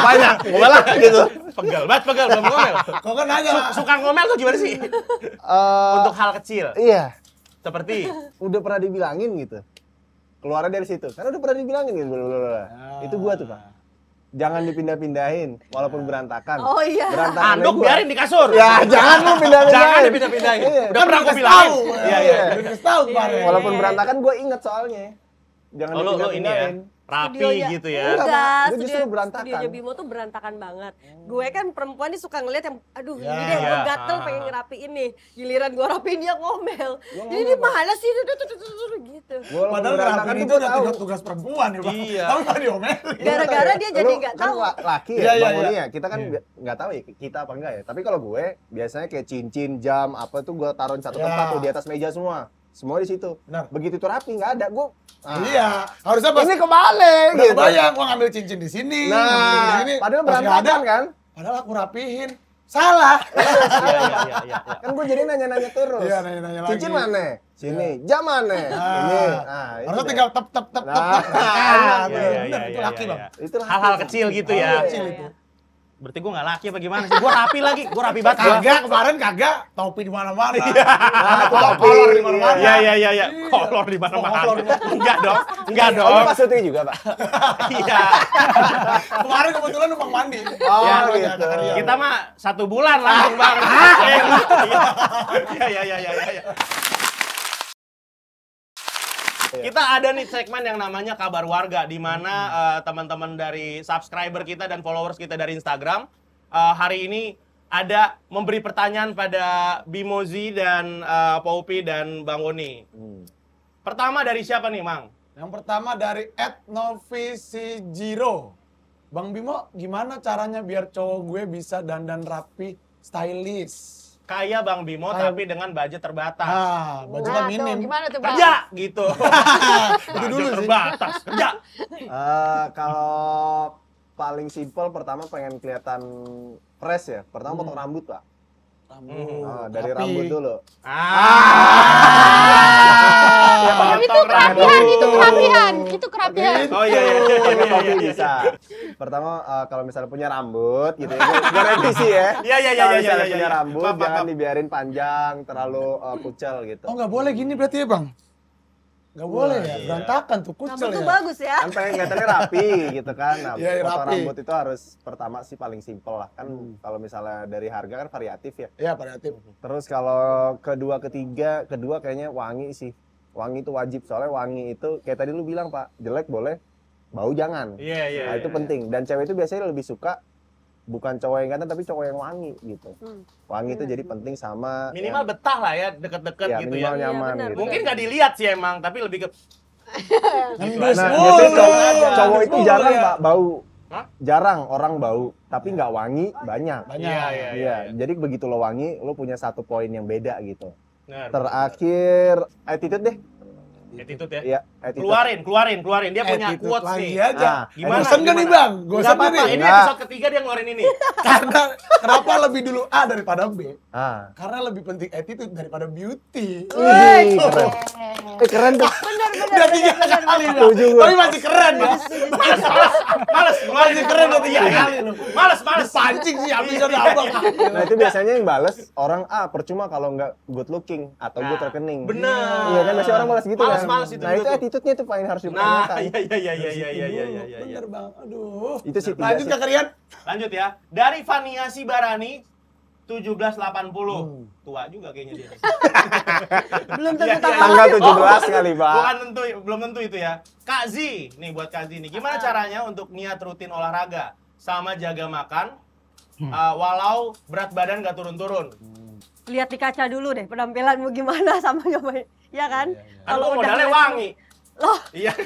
ya? Ngomel lah gitu. Iya. Pegal banget, pegal. Belum ngomel. Kok kan nanya? Suka ngomel tuh gimana sih? Eh, Untuk hal kecil. Iya. Seperti? Udah pernah dibilangin gitu. Keluarnya dari situ. Karena udah pernah dibilangin gitu. Ah. Itu gua tuh, Pak jangan dipindah-pindahin walaupun nah. berantakan. Oh iya. Berantakan Anduk ah, biarin di kasur. Ya jangan lu pindah-pindahin. Jangan dipindah-pindahin. Iya. Udah kan pernah gua bilang. Iya, iya iya. Udah tahu kemarin. Walaupun berantakan gua inget soalnya. Jangan oh, dipindah-pindahin rapi studionya. gitu ya. Enggak, studio, justru berantakan. Studio Bimo tuh berantakan banget. Hmm. Gue kan perempuan nih suka ngeliat yang aduh yeah. ini deh gue ya. gatel ah. pengen ngerapiin nih. Giliran gue rapiin dia ngomel. Jadi ini mana sih itu gitu. Padahal ngerapiin itu udah tugas, tugas perempuan ya, Pak. Iya. Tapi kan diomelin. Iya. Gara-gara dia jadi enggak kan tahu. Kan laki ya, ya, ya, ya. kita kan enggak iya. tahu ya kita apa enggak ya. Tapi kalau gue biasanya kayak cincin, jam apa tuh gue taruh satu tempat tuh di atas meja semua semua di situ. Benar. Begitu itu rapi nggak ada, gue Ah. Iya, harusnya pas ini kebalik. gitu. Bayang, gua ngambil cincin di sini, nah, di sini. Padahal berantakan kan? Padahal aku rapihin. Salah. Iya, iya, iya, iya, iya. Kan gue jadi nanya-nanya terus. Iya, nanya-nanya lagi. Cincin mana? Sini. Ya. Jam mana? Ah, ini. Nah, Harusnya tinggal tep tep tep tep. Nah, nah iya, iya, itu laki, Bang. Itu hal-hal kecil gitu ya. Kecil itu. Berarti gue gak laki apa gimana sih? Gue rapi lagi, gue rapi banget. Kagak, kemarin kagak topi di mana-mana. Iya. Nah, kolor di mana-mana. Iya, iya, iya, iya. iya. Kolor di mana-mana. Enggak dong, enggak oh, dong. Oh, pas juga, Pak. Iya. kemarin kebetulan numpang mandi. Oh, ya, gitu. Kita mah satu bulan langsung, Bang. Ah. Iya, iya, iya, iya, iya. Iya. kita ada nih segmen yang namanya kabar warga di mana uh, teman-teman dari subscriber kita dan followers kita dari Instagram uh, hari ini ada memberi pertanyaan pada Bimozi dan uh, eh, Paupi dan Bang Woni. Hmm. Pertama dari siapa nih, Mang? Yang pertama dari @novisijiro. Bang Bimo, gimana caranya biar cowok gue bisa dandan rapi, stylish? kaya Bang Bimo Ayo. tapi dengan budget terbatas. Ah, budget nah, minim. Tuh, gimana tuh, Bang? Kerja gitu. Itu dulu sih. Terbatas, kerja. Uh, kalau paling simpel pertama pengen kelihatan fresh ya. Pertama hmm. potong rambut, Pak. Rambut. Oh, oh dari rambut dulu. Ah. ah. ya, ah. itu kerapihan, itu kerapihan, itu kerapihan. Oh iya iya iya, iya, iya, iya. bisa. Pertama uh, kalau misalnya punya rambut gitu ya, garansi revisi ya. Iya iya iya iya iya. Punya iya. rambut jangan dibiarin panjang, terlalu uh, kucel gitu. Oh, nggak boleh gini berarti ya, Bang? Gak boleh ya, iya. berantakan tuh kucel Rambut ya. bagus ya. Kan pengen kelihatannya rapi gitu kan. Nah, ya, rapi. rambut itu harus pertama sih paling simpel lah. Kan hmm. kalau misalnya dari harga kan variatif ya. Iya variatif. Terus kalau kedua, ketiga, kedua kayaknya wangi sih. Wangi itu wajib, soalnya wangi itu kayak tadi lu bilang Pak, jelek boleh, bau jangan. Iya, yeah, iya. nah, itu iya, penting. Dan cewek itu biasanya lebih suka bukan cowok yang ganteng tapi cowok yang wangi gitu. Hmm. Wangi itu hmm. jadi penting sama minimal yang, betah lah ya deket-deket iya, gitu ya, gitu minimal ya. nyaman ya, bener, gitu. Mungkin gak dilihat sih emang tapi lebih ke nah, cowok, ya. cowok itu jarang ya. bau Hah? Jarang orang bau, tapi iya. nggak wangi banyak. Banyak. Iya, ya, ya, Ya. Jadi begitu lo wangi, lo punya satu poin yang beda gitu. Benar, Terakhir benar. attitude deh. Attitude ya. Iya, attitude. Keluarin, keluarin, keluarin. Dia punya attitude quotes lagi nih. aja. Nah, gimana? Bosan gak nih bang? Bosan gak nih? Ini nah. episode ketiga dia ngeluarin ini. Karena kenapa lebih dulu A daripada B? Ah. Karena lebih penting attitude daripada beauty. Wih, gitu. keren. Eh, keren tuh. Benar, benar. bener, bener, kali Tapi masih keren ya. Males, males. Males, masih keren udah tiga kali. Males, males. Pancing sih abis udah. Iya. abang. Nah itu biasanya yang bales orang A percuma kalau nggak good looking atau good nah. rekening. Benar. Iya kan, masih orang males gitu kan? malas malas itu nah itu attitude-nya tuh paling harus dipertanyakan nah iya iya iya iya iya iya iya iya bener bang aduh itu sih lanjut ke Rian lanjut ya dari Fania Sibarani 1780 hmm. tua juga kayaknya dia belum tentu iya, iya. tanggal 17 kali bang bukan tentu belum tentu itu ya Kak Z nih buat Kak Z nih gimana ah. caranya untuk niat rutin olahraga sama jaga makan hmm. uh, walau berat badan gak turun-turun hmm. lihat di kaca dulu deh penampilanmu gimana sama nyobain ya kan? Ya, ya. Kalau modalnya udah... wangi. Loh, iya.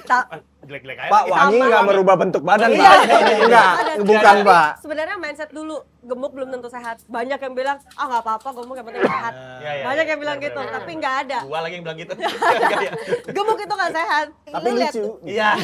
Jelek-jelek aja. Pak, wangi nggak merubah bentuk badan, iya. Pak. Enggak, bukan, Pak. Sebenarnya mindset dulu, gemuk belum tentu sehat. Banyak yang bilang, ah nggak apa-apa, gemuk yang penting sehat. Ah, iya, Banyak yang bilang gitu, tapi nggak ada. Gua lagi yang bilang gitu. Gemuk itu nggak sehat. Tapi lucu. Gitu. Iya.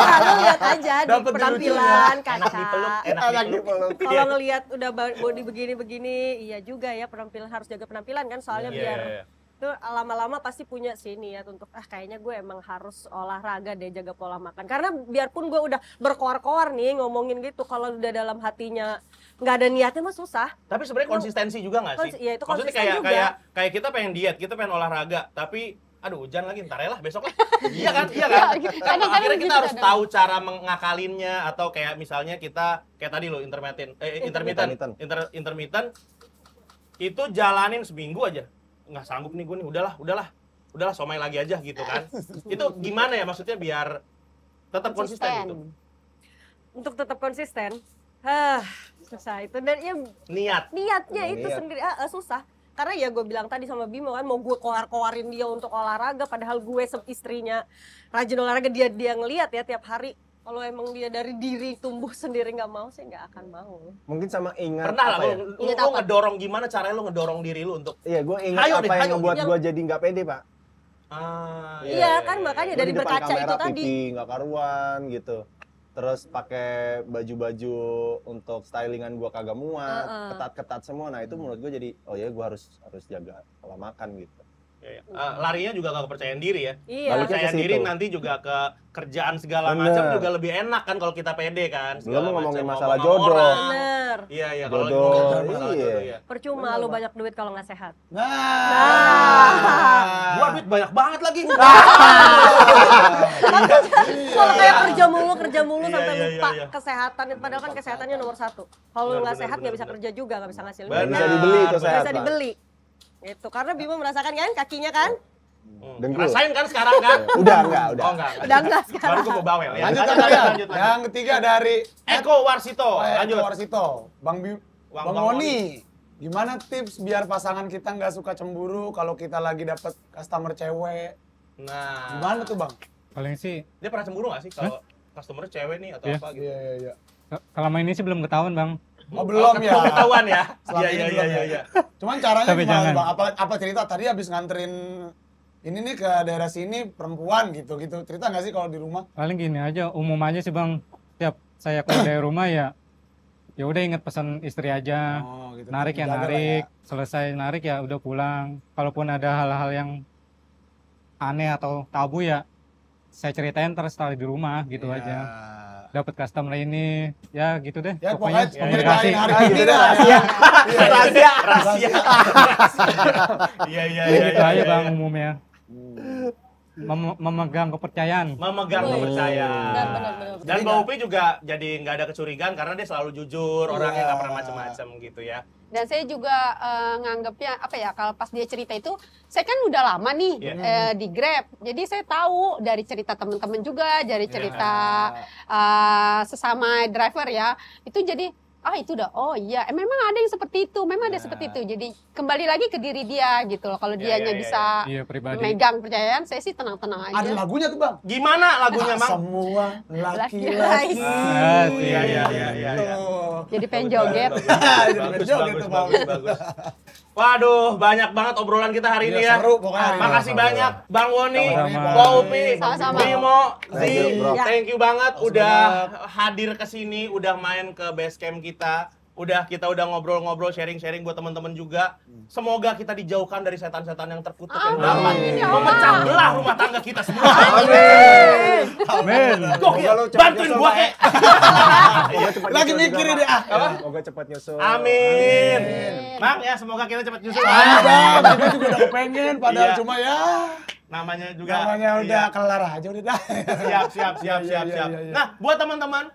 Nah, lu lihat aja di penampilan, kaca. dipeluk, enak dipeluk. Kalau ngelihat udah body begini-begini, iya juga ya penampilan harus jaga penampilan kan, soalnya biar itu lama-lama pasti punya sih niat untuk ah kayaknya gue emang harus olahraga deh jaga pola makan karena biarpun gue udah berkoar-koar nih ngomongin gitu kalau udah dalam hatinya nggak ada niatnya mah susah tapi sebenarnya konsistensi juga nggak sih ya, itu maksudnya kayak juga. kayak kayak kita pengen diet kita pengen olahraga tapi aduh hujan lagi ntar ya lah besok lah iya kan iya kan iya, gitu. karena akhirnya kita gitu, harus ada. tahu cara mengakalinnya atau kayak misalnya kita kayak tadi lo intermittent eh, eh, intermittent intermittent, intermittent itu jalanin seminggu aja nggak sanggup nih gue nih udahlah udahlah udahlah somai lagi aja gitu kan itu gimana ya maksudnya biar tetap konsisten, gitu? konsisten gitu untuk tetap konsisten ah susah itu dan ya niat niatnya niat. itu niat. sendiri ah, ah, susah karena ya gue bilang tadi sama Bimo kan mau gue koar-koarin dia untuk olahraga padahal gue istrinya rajin olahraga dia dia ngelihat ya tiap hari kalau emang dia dari diri tumbuh sendiri nggak mau sih nggak akan mau mungkin sama ingat pernah lah ya? lu, lu, lu ngedorong gimana caranya lu ngedorong diri lu untuk iya gue ingat hayo, apa deh, yang buat gue jadi nggak pede pak Ah, iya, iya, kan iya kan makanya dari berkaca kamera, itu tadi nggak karuan gitu terus pakai baju-baju untuk stylingan gua kagak muat uh -uh. ketat-ketat semua nah itu hmm. menurut gua jadi oh ya gua harus harus jaga pola makan gitu Ya, ya. Uh, larinya juga gak kepercayaan diri ya. Iya. Kepercayaan diri nanti juga ke kerjaan segala macam juga lebih enak kan kalau kita pede kan. Segala Belum ngomongin masalah jodoh. Orang. Bener. Iya iya kalau jodoh, iya. iya. Percuma Bener. lu banyak duit kalau nggak sehat. Nah. nah. Gua duit banyak banget lagi. Iya. Iya, kalau kayak kerja mulu kerja mulu sampai iya, lupa kesehatan padahal kan kesehatannya nomor satu. Kalau lu nggak sehat nggak bisa kerja juga nggak bisa ngasilin. Bisa dibeli kesehatan. Bisa dibeli. Itu karena Bimo merasakan kan kakinya kan? Hmm. Rasain kan sekarang kan? udah enggak, udah. Oh enggak. Udah enggak sekarang. Baru gue mau bawel ya. Lanjut, lanjut, lanjut, lanjut, Yang ketiga dari Eko Warsito. Oh, lanjut. Eko Warsito. Bang Bi Bang, Bang, Oni. Gimana tips biar pasangan kita nggak suka cemburu kalau kita lagi dapet customer cewek? Nah. Gimana tuh Bang? Paling sih. Dia pernah cemburu nggak sih kalau customer cewek nih atau yeah. apa gitu? Iya, iya, iya. main ini sih belum ketahuan Bang. Oh belum oh, ya. Ketahuan ya. Iya iya iya ya? iya. Cuman caranya Tapi gimana bang? Apa apa cerita tadi habis nganterin ini nih ke daerah sini perempuan gitu gitu cerita nggak sih kalau di rumah? Paling gini aja umum aja sih bang. Tiap saya keluar dari rumah ya ya udah inget pesan istri aja. Oh, gitu. Narik ya narik. Ya. Selesai narik ya udah pulang. Kalaupun ada hal-hal yang aneh atau tabu ya saya ceritain terus tadi di rumah gitu ya. aja dapat custom lah ini ya gitu deh ya, pokoknya, komunikasi rahasia iya, iya, rahasia rahasia iya iya iya gitu aja bang umumnya hmm. Mem memegang kepercayaan. Memegang oh. kepercayaan. Dan Mbak Upi juga jadi nggak ada kecurigaan karena dia selalu jujur, yeah. orangnya nggak pernah macam-macam gitu ya. Dan saya juga uh, eh, nganggapnya apa ya kalau pas dia cerita itu, saya kan udah lama nih yeah. Iya. uh, di Grab, jadi saya tahu dari cerita teman-teman juga, dari iya. cerita yeah. uh, sesama driver ya, itu jadi ah itu udah oh iya eh, memang ada yang seperti itu memang ada seperti itu jadi kembali lagi ke diri dia gitu loh kalau ya, dianya ya, ya bisa ya, iya, pribadi. megang percayaan saya sih tenang-tenang aja ada lagunya tuh bang gimana lagunya bang semua laki-laki ah, iya iya iya, iya, iya. jadi pengen joget jadi pengen joget tuh bang bagus, bagus. Waduh, banyak banget obrolan kita hari iya, ini ya. Seru pokoknya. Ah, Makasih sama iya, banyak ya. Bang Woni, Kopi, Bimo, Zi. Ya. Thank you banget udah hadir ke sini, udah main ke base camp kita udah kita udah ngobrol-ngobrol sharing-sharing buat teman-teman juga. Hmm. Semoga kita dijauhkan dari setan-setan yang terkutuk yang dapat ya memecah belah rumah tangga kita semua. Amin. Amin. Bantuin gua kek. Ya. Lagi mikir deh ah. Semoga cepat nyusul. Amin. Bang ya semoga kita cepat nyusul. Amin. Kita juga udah pengen padahal iya. cuma ya namanya juga namanya udah iya. kelar aja udah siap siap siap iya, siap siap. Nah, buat teman-teman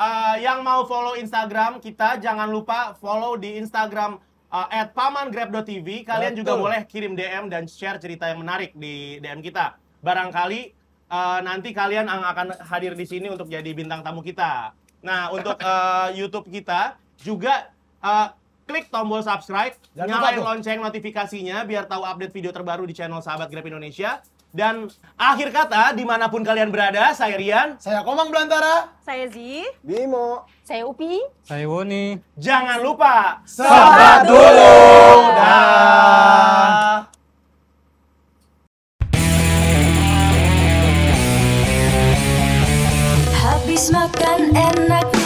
uh, yang mau follow Instagram kita jangan lupa follow di Instagram uh, pamangrab.tv. Kalian Betul. juga boleh kirim DM dan share cerita yang menarik di DM kita. Barangkali uh, nanti kalian akan hadir di sini untuk jadi bintang tamu kita. Nah, untuk uh, YouTube kita juga uh, klik tombol subscribe, Jangan nyalain lonceng notifikasinya biar tahu update video terbaru di channel Sahabat Grab Indonesia. Dan akhir kata, dimanapun kalian berada, saya Rian. Saya Komang Belantara. Saya Zi. Bimo. Saya Upi. Saya Woni. Jangan lupa, sobat dulu. Dah. Habis makan enak